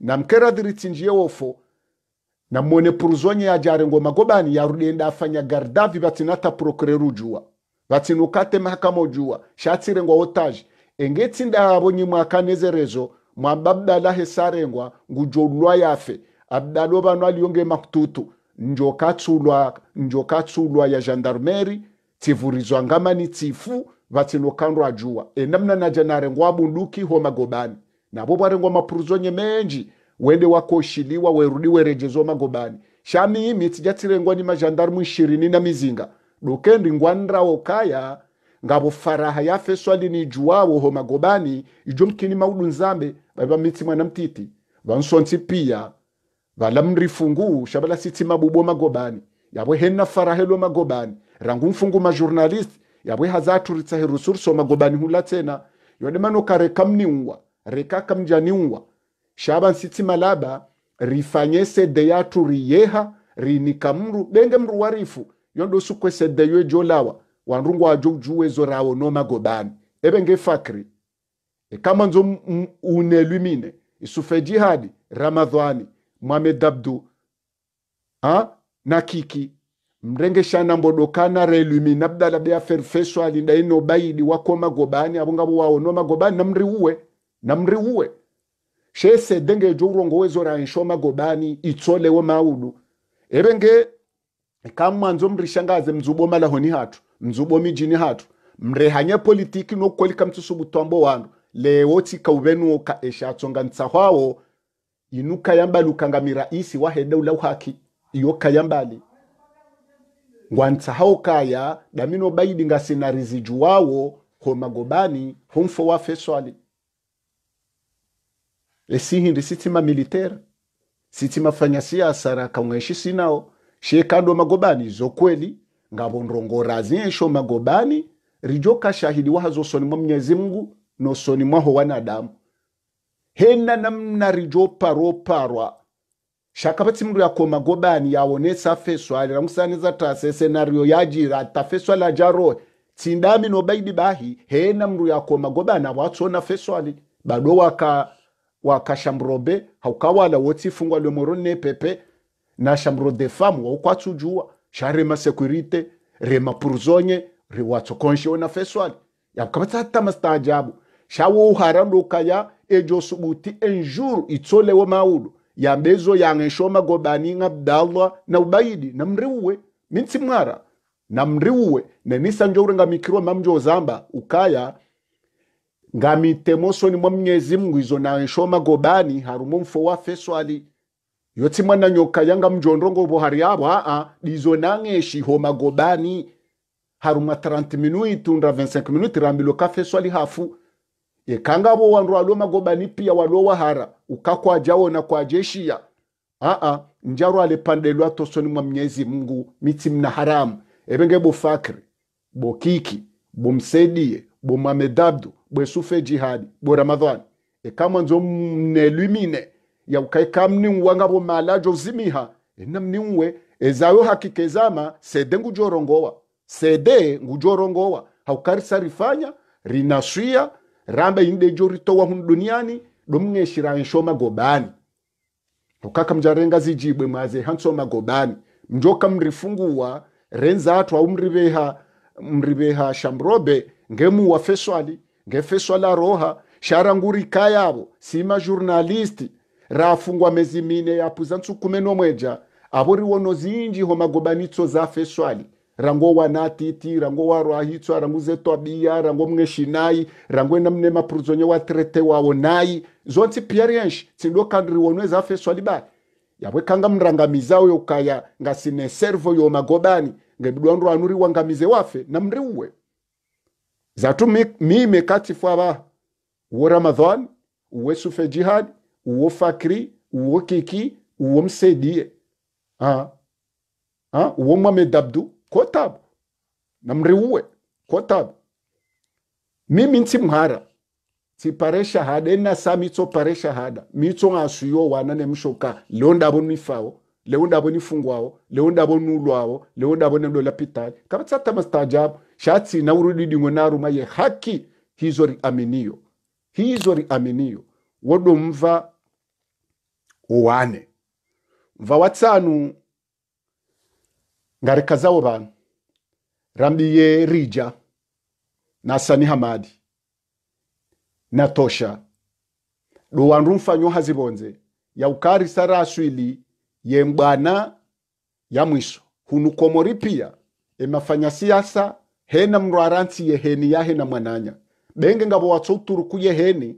na mkera dhiriti njie wofo na namone puruzonye yajarengo magobani yarudenda afanya gardavi vatsinata prokureru juwa vatsinukate mahakama shatire shatsirengwa otaji engeti nda abo nyi engetsindavo nyimwe akanezerezo mwamba abdala hesarengwa ngujolwa yafe abdala ovano aliyonge maktutu njokatsulwa njokatsulwa ya jandarmeri tsivurizwa ngamani tsifu vatsilukhandwa ajuwa enamna naja narengwa abunduki ho magobani navo varengwa nye menji wende wakoshiliwa werudi werejezwa magobani shamiimi tsijatsirengwa ni majandarmu ishirini na mizinga dokendi ngwanrawo kaya ngavo faraha yafeswali ni juwawo ho magobani ijo mkini maudu nzambe vaiva mitsi mwana mtiti vansonsi pia vala mrifungu shavala sitsi mabubo magobani yavo henna farahelo magobani rangu mfungu majurnalisti yabwe hazacuritsa herusu rusoma gobani hula tsena yone mano kareka mniungwa reka kamjaniungwa shaba nsitsi malaba rifanye sede yatu riyeha rinika mru benge mru warifu yondo sukwe sede ywe jolawa wanrungu wajo ujuwe zorawo no magobani ebe nge fakri e kama nzo unelumine isufe e jihadi ramadhani mwamed abdu ha na kiki mrengeshana mbodokana relumi nabda bea ferfeso alinda ino baidi wako magobani abongabo waono magobani uwe namriuwe uwe shese denge jourongo wezora nsho magobani itsolewe maudu evenge kamwanzo mrishangaze mzubo malahoni hatu mzubo mijini hatu mre hanya politiki no nokukolika mtsusu butombo wanu lewo tsika uvenuoka eshatsonga ntsahwawo inuka yambalukanga miraisi waheda ula uhaki iyo kayambali ngwantsahau kaya damino baidi ngasinarizi homagobani homfo wafe swali esihindi sitima militera sitima fanya siasa rakaungaishi sinao shekando magobani zokweli ngavo ndrongorazi esho magobani rijoka shahidi wahazo soni mwa mnyezi mngu nosoni mwaho wanadamu hena namna rijoparoparwa shaka vatsimiro yakoma gobani yaonesa afeswa aliramusaneza tase senariyo yajira atafeswa la jaro tsindami baidi bahi hena mndu yakoma gobani awatsoona feswali bado waka waka shambrobe wakashamrobe fungwa wotsifungwa morone pepe na shambro de fam waukwatsujuwa sharema sekurite rema purzonye riwatsokonshiona feswali yakavatsatama staajabu shawouhara ejo subuti enjuru itsolewo maudo yambezo yang'eshoma gobaninga abdallah na ubaidi na mriuwe minsi mwara na mriuwe nenisa njourengamikirwa mamjo zamba ukaya ngamitemosoni mwa mnyezi mngu izo nang'eshoma gobani harumo mfo wafeso ali yotsi mwana nyoka yanga mjondrongo bohari yabo aa dizo nang'eshi homa gobani haruma 30 minuti undra 25 minuti rambilo kafeso ali hafu ikanga bo wandu walio magobani pia walio wahara ukakwa jawo na kwa jeshiya aa njaro alepandelwa tosoni mwa mnyezi mungu miti mna haramu ebenge bofakri bokiki bomsedie bomamedabdu bwesufe jihadi boramadhani ekamwanzo mnelwimine yaukaekamninwangabo malajo zimiha enamninwe ezayo hakikezama sede ngujorongowa sede ngujorongowa haukarisa rifanya rinaswia ramba yinde jori towa hun duniani domngeshira nshoma gobani tokaka mjarenga zijibwe mwaze hansoma gobani mjoka mrifungua renza atu au mribeha mribeha shamrobe ngemu wa feswali ngefeswala roha sharanguri kayabo sima journalisti rafungwa mezimine yapuza ntsukume nomweja aboriwo nozinjiho magobanitso za feswali rango wanatiti rango warwahitswa rangu zetwabia rango mngeshinai rango namne mapruzonye watrete wawo nai zonsi pierenshi tsindo kandriwonwe zafeswa liba yabwe kanga mrangamiza uyo ukaya ngasine servo yo magobani ngebidwandu anuri wangamize wafe na mriuwe zatu mime katifu aba wo ramadhan uwe sufe jihad uwo fakri uwo kiki uwo msedie ha ha uwo mwamedabdu kotabu namriue kotabu mimi nti nsimhara tsiparesha hada ina sami to paresha hada mito ng'asuyo wana nemshoka leo ndavo nifao leo ndavo nifungwao leo ndavo nulwao leo ndavo nedola pitali kava tsatamastajabu shatsina urudiding'we naruma ye haki hizo ri aminio hizo riaminiyo wodomva owane mva watsanu ngareka zabo bantu ramiye rija na sani hamadi na tosha mfanyo hazibonze yaukari saraswili yembwana ya mwiso hunukomori pia emafanya siasa hena mrwaransi yeheni yahe na mwananya benge ngabo watsouturuku yeheni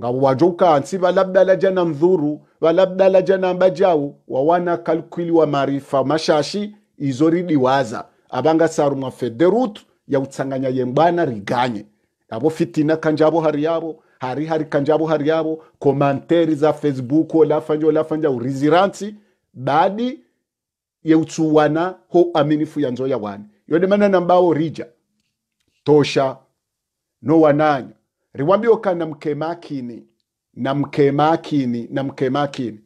ngabo wajokansi valabdalaja na mdhuru valabdalaja na mbajau wawana kalkwili wa maarifa mashashi izori riwaza abangasarumwa federutu yawutsanganya yembwana riganye abo fitina kanjabo hari yabo hari hari kanjabo hari yabo komanteri za facebook olafanja olafanja uriziransi badi yeutsuwana ho aminifu ya nzoya wane yone mana nambao rija tosha no wananya riwambioka na mkemakini na mkemakini na mkemakini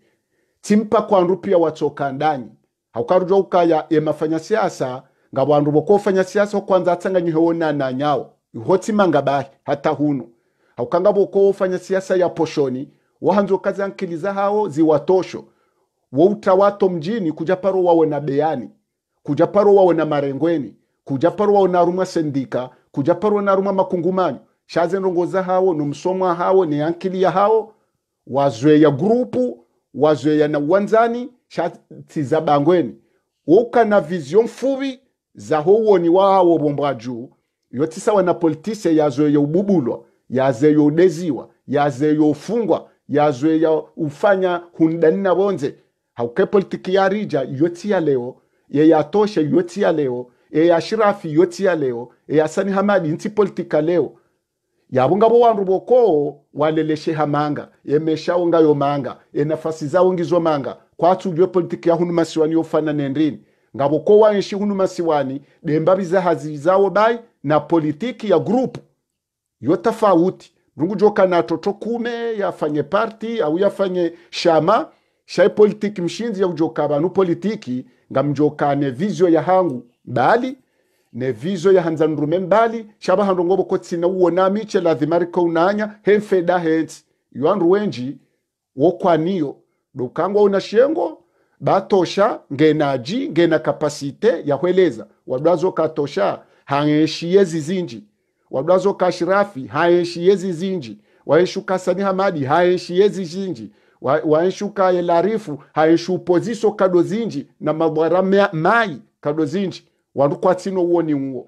timpa kwa nrupia watsoka ndani haukarujwa ukaya emafanya siasa ngawandu bokofanya siasa okwanza atsanganywe wonananyawo ihotimanga bahi hata huno haukanga bokofanya siasa ya poshoni wahanzo kazi ankiliza hao ziwatosho wouta wato mjini kuja paro wawe na beyani kuja paro wawe na marengweni kuja paro wawe na rumwa sendika kuja paro na rumwa makungumani shaze ndongoza hao nomsomwa hao ni ankili ya hao wazwe ya grupu wazweyana uwanzani shatsi bangweni woka na vision fubi zaho woni wawo bombwa juu yotisawa na politise yazweye ububulwa yazeyo udeziwa yazeyo ufungwa yazweya ufanya hundani na hauke politiki ya rija yoti ya leo ye ya tosha yoti ya leo ye ya shirafi yoti ya leo ya sani hamadi nti politika leo yabo ngabo wandu bokoo waleleshe hamanga yemeshao ngayo manga enafasi zao ngizo manga kwatsujwe politiki ya hunu masiwani yofana nendrini ngaboko wanshi hunu masiwani demba bizahazi zawo bai na politiki ya group yo tafauti rungu joka na toto kume yafanye party au yafanye shama shai politiki mshinzi ya ujoka banu politiki ne vizio ya hangu bali nevizo ya hanza nrume mbali shaba hando ngobo kotsina na miche la lathimarika unanya hemfe da hensi yoandu wenji wokwaniyo dukangwa una shengo batosha ngenaji ngena kapasite ya hweleza wadwazo katosha yezi zinji wadwazo kashirafi yezi zinji waenshuka kasani hamadi haenshie zizinji waenshuka elarifu haenshu upoziso kado zinji na mabwara mai kado zinji warukwatino uwoni uwo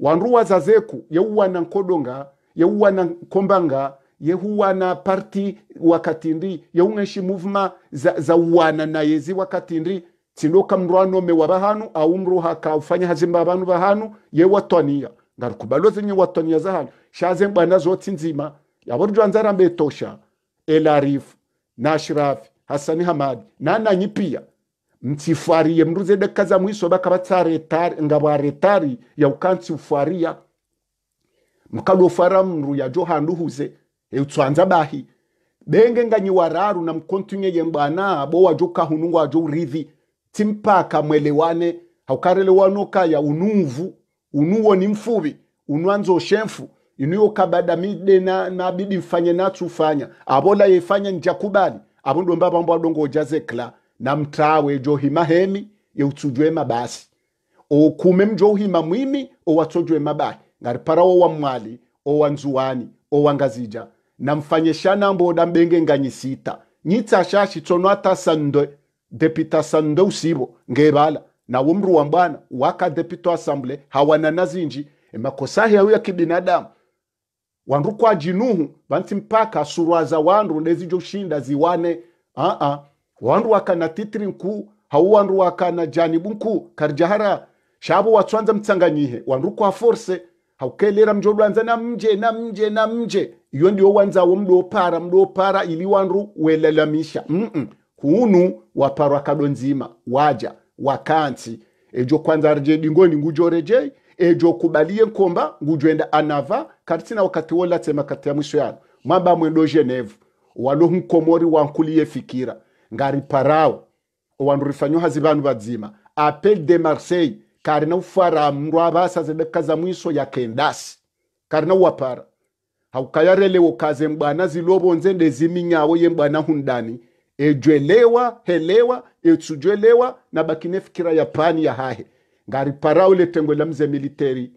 wanruwaza zeku yeuwana nkodonga yeuwana kombanga yehuwana parti wakati ndi yeung'eshi muvma za, za uwana na yezi wakati ndi tsindoka mrwanome wa bahanu au mruha kaufanya hazimba vanu vahanu yewatwania ngarikubalo zinye watwania zahanu shaze mbwana zotsi nzima yavorijwa nzarambetosha elarifu na ashirafi hasani hamadi nananyi pia mchifwariye mruze dekaza mwiso baka batsa retari retari ngabwa ya bakabatsaretari ufaria mkalo fara mru ya johandu huze e eutswanza bahi benge nganyi wararu na mkontinye yembwana bo wajo kahunungu wajo uridhi timpaka mwelewane haukarele wanoka ya unuvu unuo ni mfubi unwanzo shemfu inuyo kabada mide na nabidi mfanye natu natsufanya abola yefanya njakubali abundu mbaba mbwa dongo klaa na namtrawe johima hemi yeutsujwema basi okumem johima mwimi owatsojwema bahi ngari parawo wa mwali na mfanyesha namfanyeshana mboda mbenge nganyisita nyitsa shitsono atasande deputa sande usibo ngebala nawo mru wa mbwana waka depito asamble hawanana zinji emakosa yawo ya kibinadamu wanru kwa jinuhu vanti mpaka surwaza wandu nezijo shinda ziwane a uh -uh. Ah wandu wakana titiri nku hau wandu wakana janibu nku karjahara shabo watswanza mtsanganyihe wandu kwa force haukelera mjo lwanza na mje na mje na mje iyo ndio wanzawo mdopara mdopara ili wandu welalamisha mm -mm. hunu waparwa kado waja wakansi ejo kwanza rje dingoni reje ejo kubalie nkomba ngujwenda anava katina wakati wola tsema kati ya mwisho yano mwamba mwendo jenevu walo nkomori wankulie fikira ngari parao owandu rifanyohazi vanhu vadzima apel de marseille kari na ufaramu rwavasaze dakaza mwiso ya yakendasi kari na uwapara haukayarelewo kaze mbwana zilovonze ndeziminyawo yembwana hundani ejwelewa helewa etsujwelewa na bakine fikira ya pani ya hahe ngari parao letengwe la mze militeri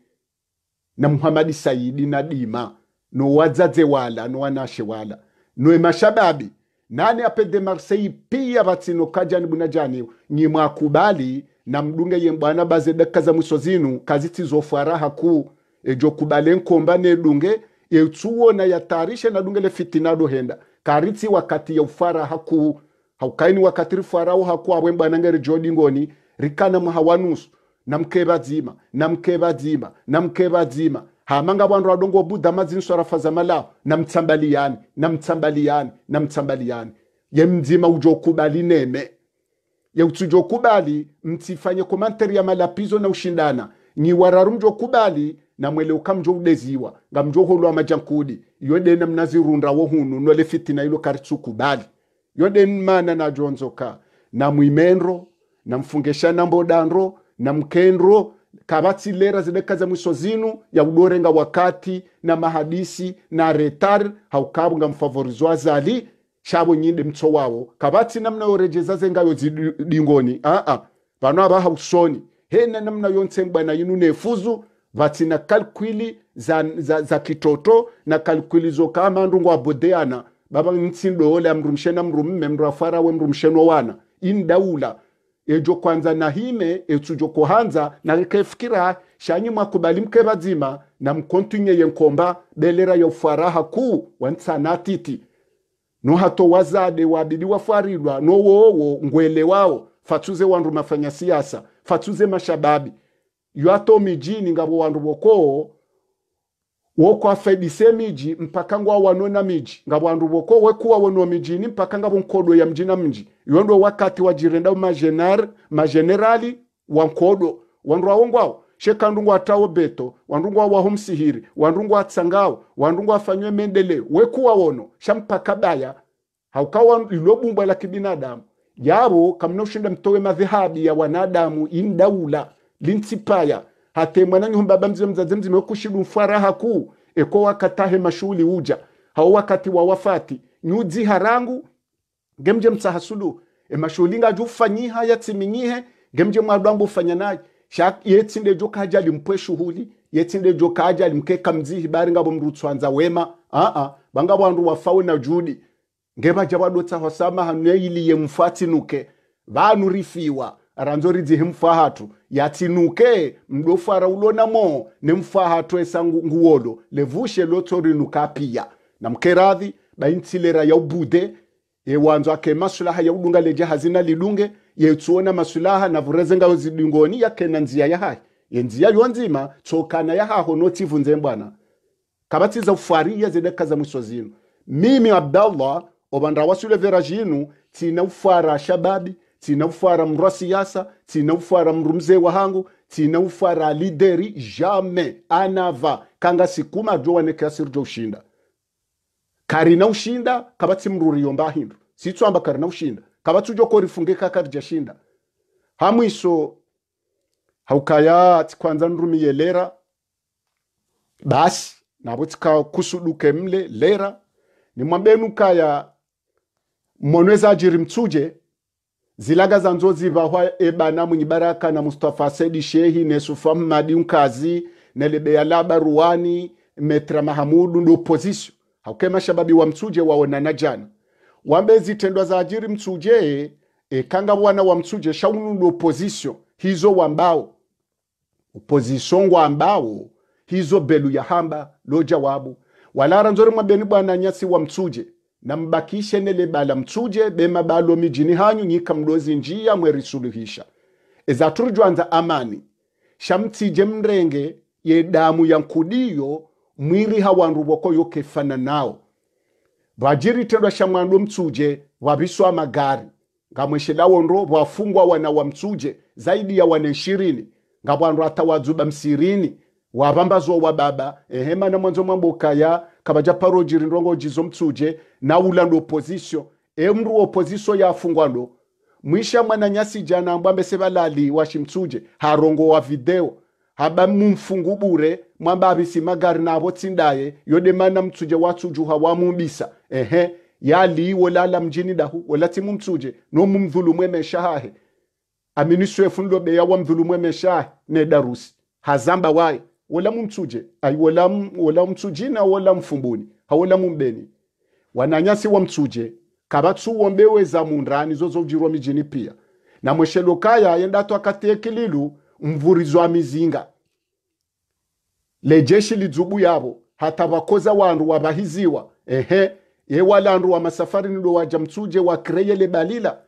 na muhamadi saidi na dima nowadzadze wala nowanashe wala noemashababi nani apede marseille pia vatsinokha jani bwina jani ni mwakubali na mdunge ye bwana baze dakika za mwiso zinu kazi tsizofwara haku ejo kubale nkomba nedunge yetsuwona yatarishe na dunge le fitina henda karitsi wakati ya ufara haku haukaini wakati rifwarau haku abwe bwana ngeri jodingoni rikana na mkeba dzima mkeba dzima mkeba dzima hamanga vanhu radongo vobudha madziniswa rafazama lao namtsambaliyani namtsambaliyani namtsambaliyani yemdzima ujokubali neme ye yeutujokubali mtsifanye komanteri ya malapizo na ushindana nyiwararu kubali na mweleuka mjo udeziwa nga mjo holwa majankudi yodena wo hunu nole fitina ilo karitsu karitsukubali yoden mana na jonzoka na mwimenro na mfungeshana mbodanro na mkenro kavatsilera lera za mwiso zinu ya udorenga wakati na mahadisi na retar haukabu nga mfavorizwa zali chavo nyinde mtso wawo kavatsi namna yorejezaze ngayo zidingoni aa pano ava hausoni hena namna yontsengwa na yinu nefuzu na kalkwili za, za, za kitoto na kalkwili zokama ndungu abodeana baba ole amrumshena mrumme mrafara we mrumsheno wana indaula ejo kwanza nahime etujo kohanza narikefikira shanyuma kubali mke bazima na mkontinye yenkomba belera ya ufaraha kuu wansanatiti nohato wazade wabidi no wowo ngwele wao fatuze wandu mafanya siasa fatuze mashababi yato mijini ngabo wandu bokoo woko wokwafedise miji mpaka ngwa wanona miji ngabwandu boko wekuwa wono ni mpaka ngabo nkodo ya mjina mji iyo ndo wakati general ma generali wa nkodo wandu sheka ndungu atao beto wandungwa waho msihiri wandungwa atsangao wandungwa afanywe mendele wekuwa wono shampaka baya haukawa ilobumba la kibinadamu yabo kamna ushinda mtowe madhehabi ya wanadamu indaula linsipaya hatemwana niho baba mzee mzazi mzima yokushira mfaraha kuu eko wakatahe mashuli uja hao wakati wa wafati nyuzi harangu gemje msahasulu e mashuli nga ngaju fanyiha yatsiminyihe gemje mwadwangu fanya naye shak yetsinde jokaja limpwe shuhuli yetsinde jokaja kajali mkeka mzihi ngabo mrutswanza wema a a bangabo andu wafawe na judi ngeba jabadotsa hosama ili mfatsi nuke vanurifiwa ranzoridzi mfahatu yatsinuke mdofara ulonamo nemfahatu esangu nguwolo levushe lotsorinuka piya namkeradhi baintsilera ya ubude yewanzo ake masulaha ya ulunga leja hazina lilunge yetsuona masulaha na vurezenga zidingoni yakena nziya yahayi yenziya yonzima tsokana yahaho notsivunze mbwana kabatsiza ufariya zedeka za mwiso zino mimi abdallah obandrawasule vera jinu tsina ufara shababi tinawufara mndu wa siasa tinawufara mndu mzee wa hangu tina ufara lideri jame anava kanga sikuma jowanekea siri joushinda kari naushinda kava timruriyo mbahindu sitswamba kari funge kava tujokorifunge karijashinda hamwiso haukaya tikwanza nrumiye lera basi navo tikakusuduke mle lera nimwambenu kaya monweza ajiri mtuje zilaga za nzozi vahwa ebana mwenye baraka na mustafa sedi shehi nesufa mmadi unkazi nelibeyalaba ruwani metra mahamudu ndi opozisio haukema shababi wa msuje waonana jana wambe zitendwa za ajiri msuje e, kanga bwana wa msuje shaunu ndi opozisio hizo wambao opozisio ngwambao hizo belu ya hamba lo jawabu walara nzori mwabeni bwana nyasi wa msuje na mbakishe ne bala mtsuje bema balo mijini hanyu nyika mdozi njia mwerisuluhisha ezaturujwanza amani shamtsije mrenge ye damu ya nkudiyo mwiri hawandu woko yokefana nao bwajiritedwa shamwandu mtsuje wabiswa magari ngamweshelawondo bwafungwa wana wa mtsuje zaidi ya wana ishirini ngabwandu atawadzuba msirini wabambazwa wa baba ehema na mwanzo mwambokaya kabaja parojiri ndongo jizo mtsuje na ula ulando opposition emru afungwa ndo mwisha mwana nyasi jana mbambe seba lali sebalali washimtsuje harongo wa video haba mumfungu bure mwamba abisi magari na tindaye yode mana mtuje watu juha wa mumbisa ehe yali wolala mjini dahu wolati mumtsuje no mumdhulumu emeshahahe aminiswe fundo funlobe ya wamdhulumu emeshahe ne darusi hazamba wae wala mumchuje ai wala wala na wala mfumbuni hawala mumbeni wananyasi wa mchuje kabatsu wombewe za mundrani zozo zozovjirwa mijini pia na mweshelo kaya yendato mvurizo wa mizinga lejeshi lidzubu yabo hata bakoza wandu wabahiziwa ehe ye walandu wa masafari ndo waja mtsuje wa kreyele balila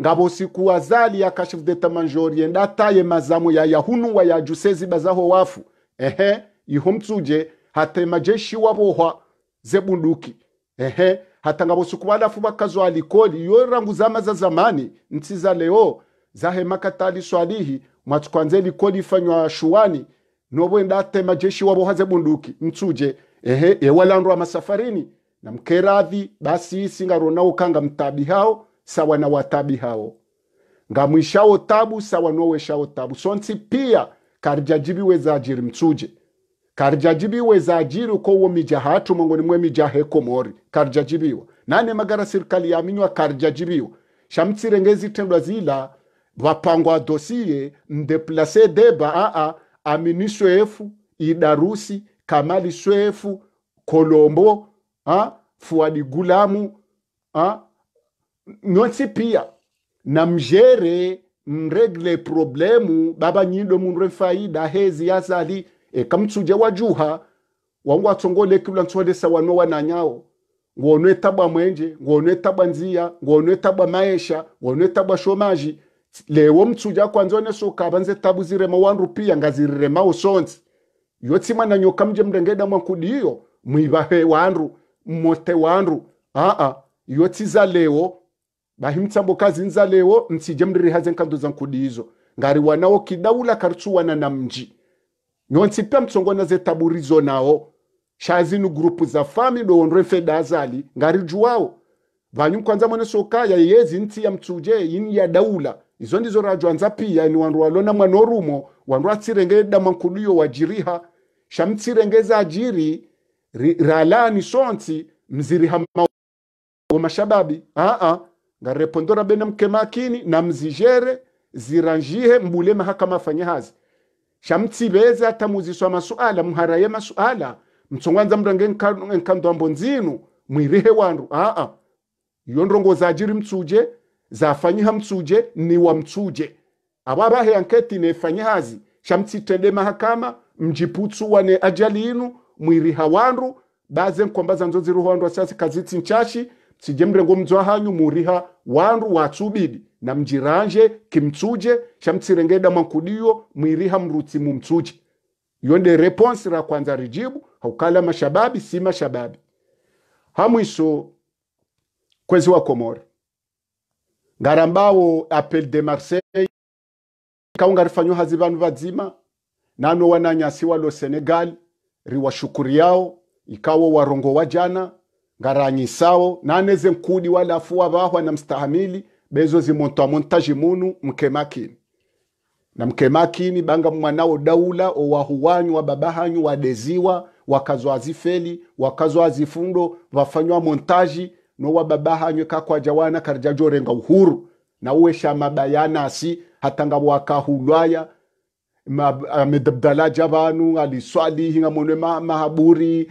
ngabo siku azali akashivdeta manjori taye mazamu ya yahunu wa ya jusezi bazaho wafu ehe iho mzuje hatema jeshi wabohwa zebunduki ehe hatanga bosuku balafu bakazwa alikoli yo rangu zama za zamani ntsi za leo zahema katali swalihi mwatukwanze likoli ifanywa shuwani nobwenda atema majeshi wabohwa zebunduki msuje ehe ewalandu wa masafarini na mkeradhi basi singarona ukanga mtabi hao sawa na watabi hao ngamwishao tabu sawa nowe shao tabu sonsi pia karjaji biweza ajiri mtsuje karjaji biweza ajiri uko uwo mijaha mongoni mwe mijaha ekomori karjaji biwa nane magara serikali yaminywa karjaji shamtsi rengezi ngezitendwa zila vapangwa dosie ndeplase deba aa amini swefu idarusi kamali swefu kolombo ha? fuadi gulamu ha? nonsi pia na mjere nregle problemu baba nyido munre faida hezi yazali e ekamtsuja wajuha wangu atsongole kibula sa wano wananyao ngone tabwa mwenje ngone tabwa nzia ngone tabwa maesha ngone tabwa shomaji lewo mtsuja ne oneso banze tabu zire ma 1 rupia ngazirire ma usonzi yotsima na nyoka mje mrengeda mwakudiyo mwivahe wanru mmote a aa yotsiza lewo bahimutsambo kazinza leo ntsije mririhaze nkanduza nkudizo ngari wanao kidaula kartsuwana na mji nyontsipya mtsongona ze taburizo nao shazinu grupu za fami do feda fedazali ngari juwao vanyu kwanza soka ya yezi nti ya mtsuje yin ya daula izo ndizo rajwanza pia ni wandu walona mwanorumo wandu atsirenge yo wajiriha shamtsirengeza ajiri ralani sonti mziri hama wa mashababi a a ngarepondora bene mke na mzijere ziranjihe mbule mahakama afanye hazi shamtsibeze hata muziswa masuala muharaye masuala mtsongwanza mrange nkandwambo nzinu mwirihe wandu a a yondrongo za zajiri mtsuje za ha mtsuje ni wa mtsuje ababa he anketi ne nefanye hazi tende mahakama mjiputsu wane ajalinu mwiriha wandu baze nkombaza zanzo ziruho wandu asasi kazitsi nchashi sije mrengo hanyu muriha wanru watsubidi na mjiranje kimtsuje shamtsirengeda makudio mwiriha mruti mumtsuje iyo nde reponsi ra kwanza rijibu haukala mashababi si mashababi hamwiso kwezi wa komora ngarambawo apel de marseille kaungarifanywa hazi vanhu vadzima nano wananyasi walo senegal riwashukuri yao ikawo warongo wa jana sawo naneze nkudi walafu bahwa na mstahamili bezo zimonto amontaji munu mkemakini na mkemakini banga mwanao daula owahuwanyu wababahanyu wadeziwa wakazwa azifeli wakazwa azifundo vafanywa montaji nowababahanywe kakwajawana karjajorenga uhuru na bayana asi hatanga wakahulwaya amedabdala amedabdalaja vanu aliswali hingamwonwe mahaburi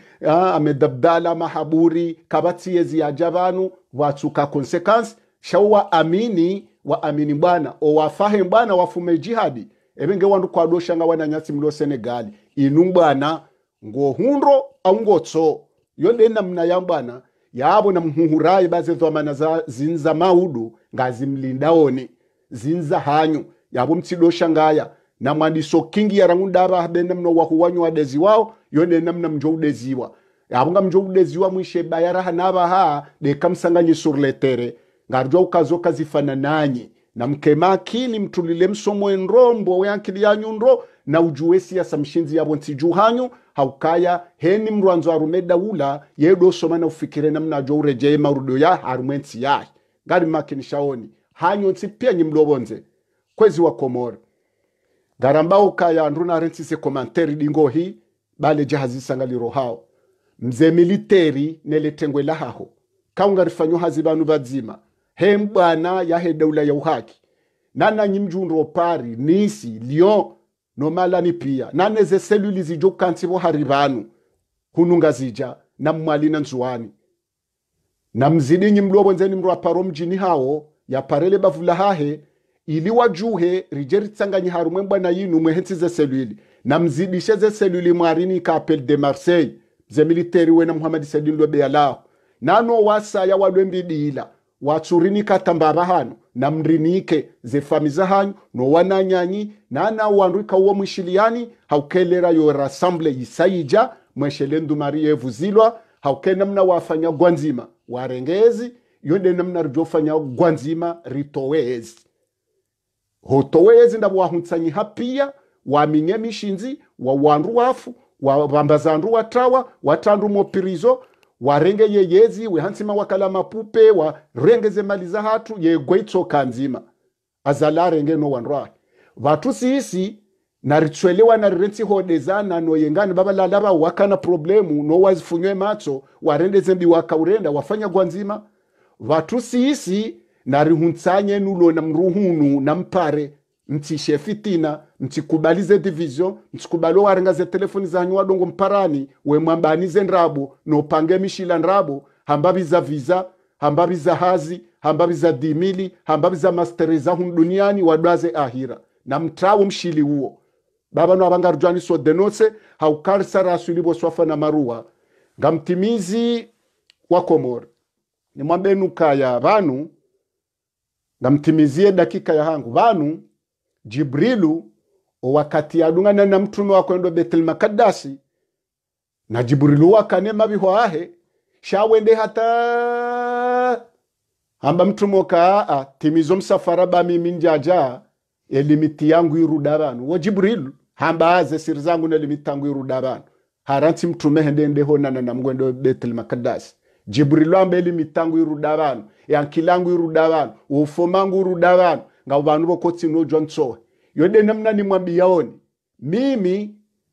amedabdala mahaburi kabatsiye yaja vanu watsuka consequence shauwa amini wa amini bwana o wafahe bwana wafume jihadi evenge wandu kwadoshanga wananyatsi mlo senegali inu bwana ngohundo au ngo tso yonde namna ya bwana yabo na baze bazezwamana za zinza maudu ngazimlindaone zinza hanyu yabo mtsidosha ngaya na mwandiso kingi ya rangu ndara habenda mno wakuwanywa wadezi wao yone namna mjo udeziwa abunga mjo udeziwa mwishe bayara bayaraha nabaha dekamsanganye sur letere ngarjwa ukazo kazifana nanyi na mkema kini mtulile msomo enro mbwawe ankili yanyu nro na ujuwe siasa mshinzi yabo nsiju hanyu haukaya heni mrwanzo arume daula soma na ufikire namna jo urejeye marudio ya harumwensi yahi ngari makinishaoni hanyu nsi pia nyimlobonze kwezi wa komora ngarambauka yandru narensise komanteri dingohi bale jahazisangaliro hao mze militeri neletengwe lahaho kaungarifanywa hazi banu bazima hem bwana yahe daula ya uhaki nana mjundro pari nisi lyon nomalani pia naneze seluli zijokansivo hari haribanu hununga zija na mwali na nzuani na mzidinyi mluo wenzeni mrwaparo mjini hao ya parele bavula hahe ili wajuhe rijeri tsanganye harumwe mbwana yinu mwehetsi ze seluli na mzidishe ze seluli ka kapel de Marseille ze militeri wena Muhammad Sadin lobe yalao nano wasaya walwembidiila ka tambara hano na mrinike ze famiza hanyu no wananyanyi nana wanrika uwo mwishiliani haukelera yo rassemble isaija mweshele ndumari yevuzilwa hauke namna wafanya gwanzima warengezi yonde namna rijofanya gwanzima ritowezi hotowezi ndawahunsanyi hapia waminye mishinzi wa wawandu wafu wavambazandu watawa watandu mopirizo warenge yeyezi wehansima wakala mapupe warengeze mali za hatu yegwe itsoka azala renge no wandu ahe vatu siisi naritswelewa narirensi hodezana noyengani vavalala vau wakana problemu nowazifunywe matso warendeze mbi wakaurenda wafanya gwanzima vatu siisi nulo na mruhunu na mpare mtishe fitina mchikubalize division mchikubali warengaze telefoni zanyu wadongo mparani we wemwambanize ndrabo nopange mishila ndrabo hambabi hambabiza viza za hazi hambabi za dimili hambabi za hambabiza za hun duniani wadwaze ahira na mtrawo mshili huo baba no abanga rjwani so denose haukarsa rasulibo swafa na marua ngamtimizi wa komor ni mwambenu kaya banu ngamtimizie dakika ya hangu vanu jibrilu wakati yadung'ana na mtume wakwendo betel makadasi na jibrilu wakane wakanema ahe shawende hata amba mtume okaa timizo msafara bamimi njaja elimiti yangu iruda vanu wo jibrilu hamba aze siri zangu na elimiti yangu iruda vanu haransi mtume hendendeho nana na mgwendo betel makadasi jibrilu amba elimiti yangu iruda vanu yankilangu iruda vanhu ufomangu uruda vanhu ngavo vanhu vokotsi nojwa ntsowe yodene mna nimwambiyaoni mimi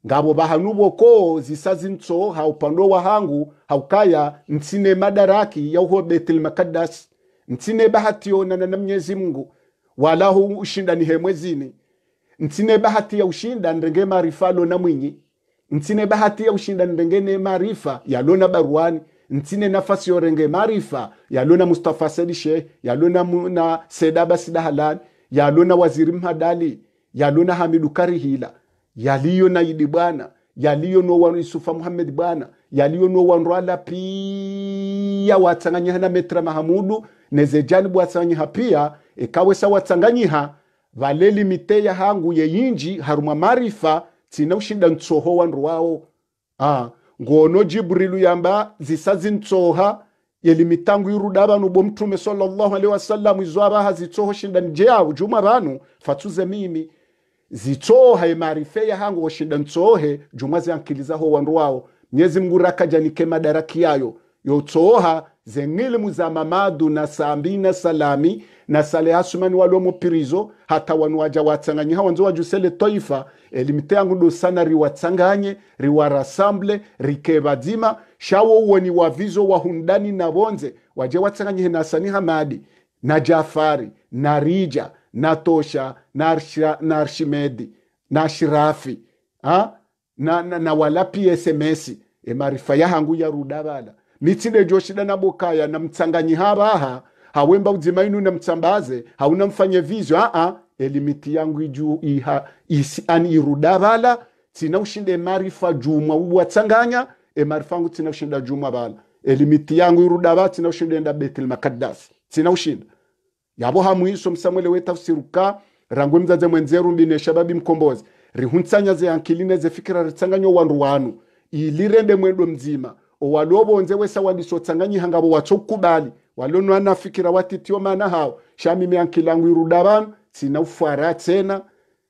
ngavo vahanu voko zisazi ntso upando wa hangu haukaya ntsine madaraki yauho betel makadasi ntsine bahati yonana na mnyezi mungu wala hu ushindani hemwezini ntsine bahati ya ushinda ndenge maarifa lona mwinyi ntsine bahati ya ushinda ndenge ne marifa ya lona baruani ntsine nafasi yorenge marifa yalona mustafa selishe yalona na sedaba sidahalani yalona waziri mhadali yalona hamidu karihila yaliyo na idi bwana yaliyo no wa yusufa muhammedi bwana yaliyo no wa wanrwala pia watsanganyiha na metra mahamudu nezejani bwatsanganyiha pia ekawesa watsanganyiha valeli ya hangu yeyinji harumwa marifa tina ushinda ntsoho wa wanru wawo ah ngono jibrilu yamba zisazi ntsoha yeli mitangu irudabanu bo mtume sallallahu alaihi wasallam izo abaha zitsoho shindani jeyabo juma banu fatsuze mimi zitsoha emarife yahango shinda ntsohe jumwa ziankilizaho wandu wawo nyezi mguraka janike madaraki yayo yotsoha zengelimu za mamadu na sambi na salami na sale asumani walomo pirizo hata wanu waja watsanganye hawanzo wajusele toifa elimite eh, elimiteangu dosana riwatsanganye riwarasamble rikebadzima shawo uweni wavizo wahundani na bonze waje watsanganyihe na sani hamadi na jafari na rija na tosha na, arshira, na arshimedi na shirafi ha? Ah, na, na, na wala pia esemesi eh, emarifa yahangu yarudavala mitsile joshida na bokaya na mtsanganyi habaha hawemba uzima inu na mtsambaze hauna mfanye vizyo a a elimiti yangu iju iha isi ani iruda tsina ushinde marifa juma uwatsanganya emarifa angu tsina ushinda juma bala elimiti yangu irudavala bala tsina ushinda enda betel makadas tsina ushinda yabo hamwiso msamwele weta usiruka rangwe mzaze mwenzeru mbine shababi mkombozi rihuntsanya ze ankilina ze fikira ritsanganyo wandu wanu ilirende mwendo mzima owaliwo bonze wesa walisotsa nganyihanga bo watsokukubali walonu anafikira watitiyo mana hao shamimyankilangu iruda vanu tsina ufwara tsena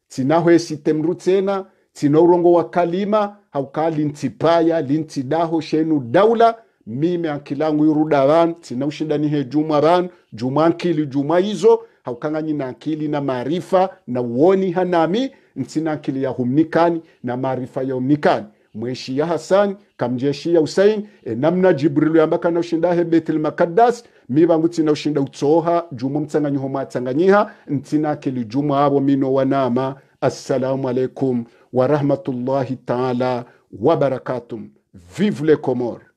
tsina hwesitemru tsena tsina urongo wa kalima haukali lintsipaya lintsidaho shenu daula mimi ankilangu iruda vanu tsina he jumwa vanu jumwa ankili jumwa izo haukang'anyi na akili na maarifa na uoni hanami ntsina akili ya humnikani na maarifa ya humnikani mweshiya hasani kamjeshiya husain e namna jibrilu yambaka he betel makaddas mibangutsi ushinda utsoha jumu tsanganyiha mwatsanganyiha ntsinakeli jumu abo mino wanama assalamu alaikum warahmatullahi taala barakatum vive les comores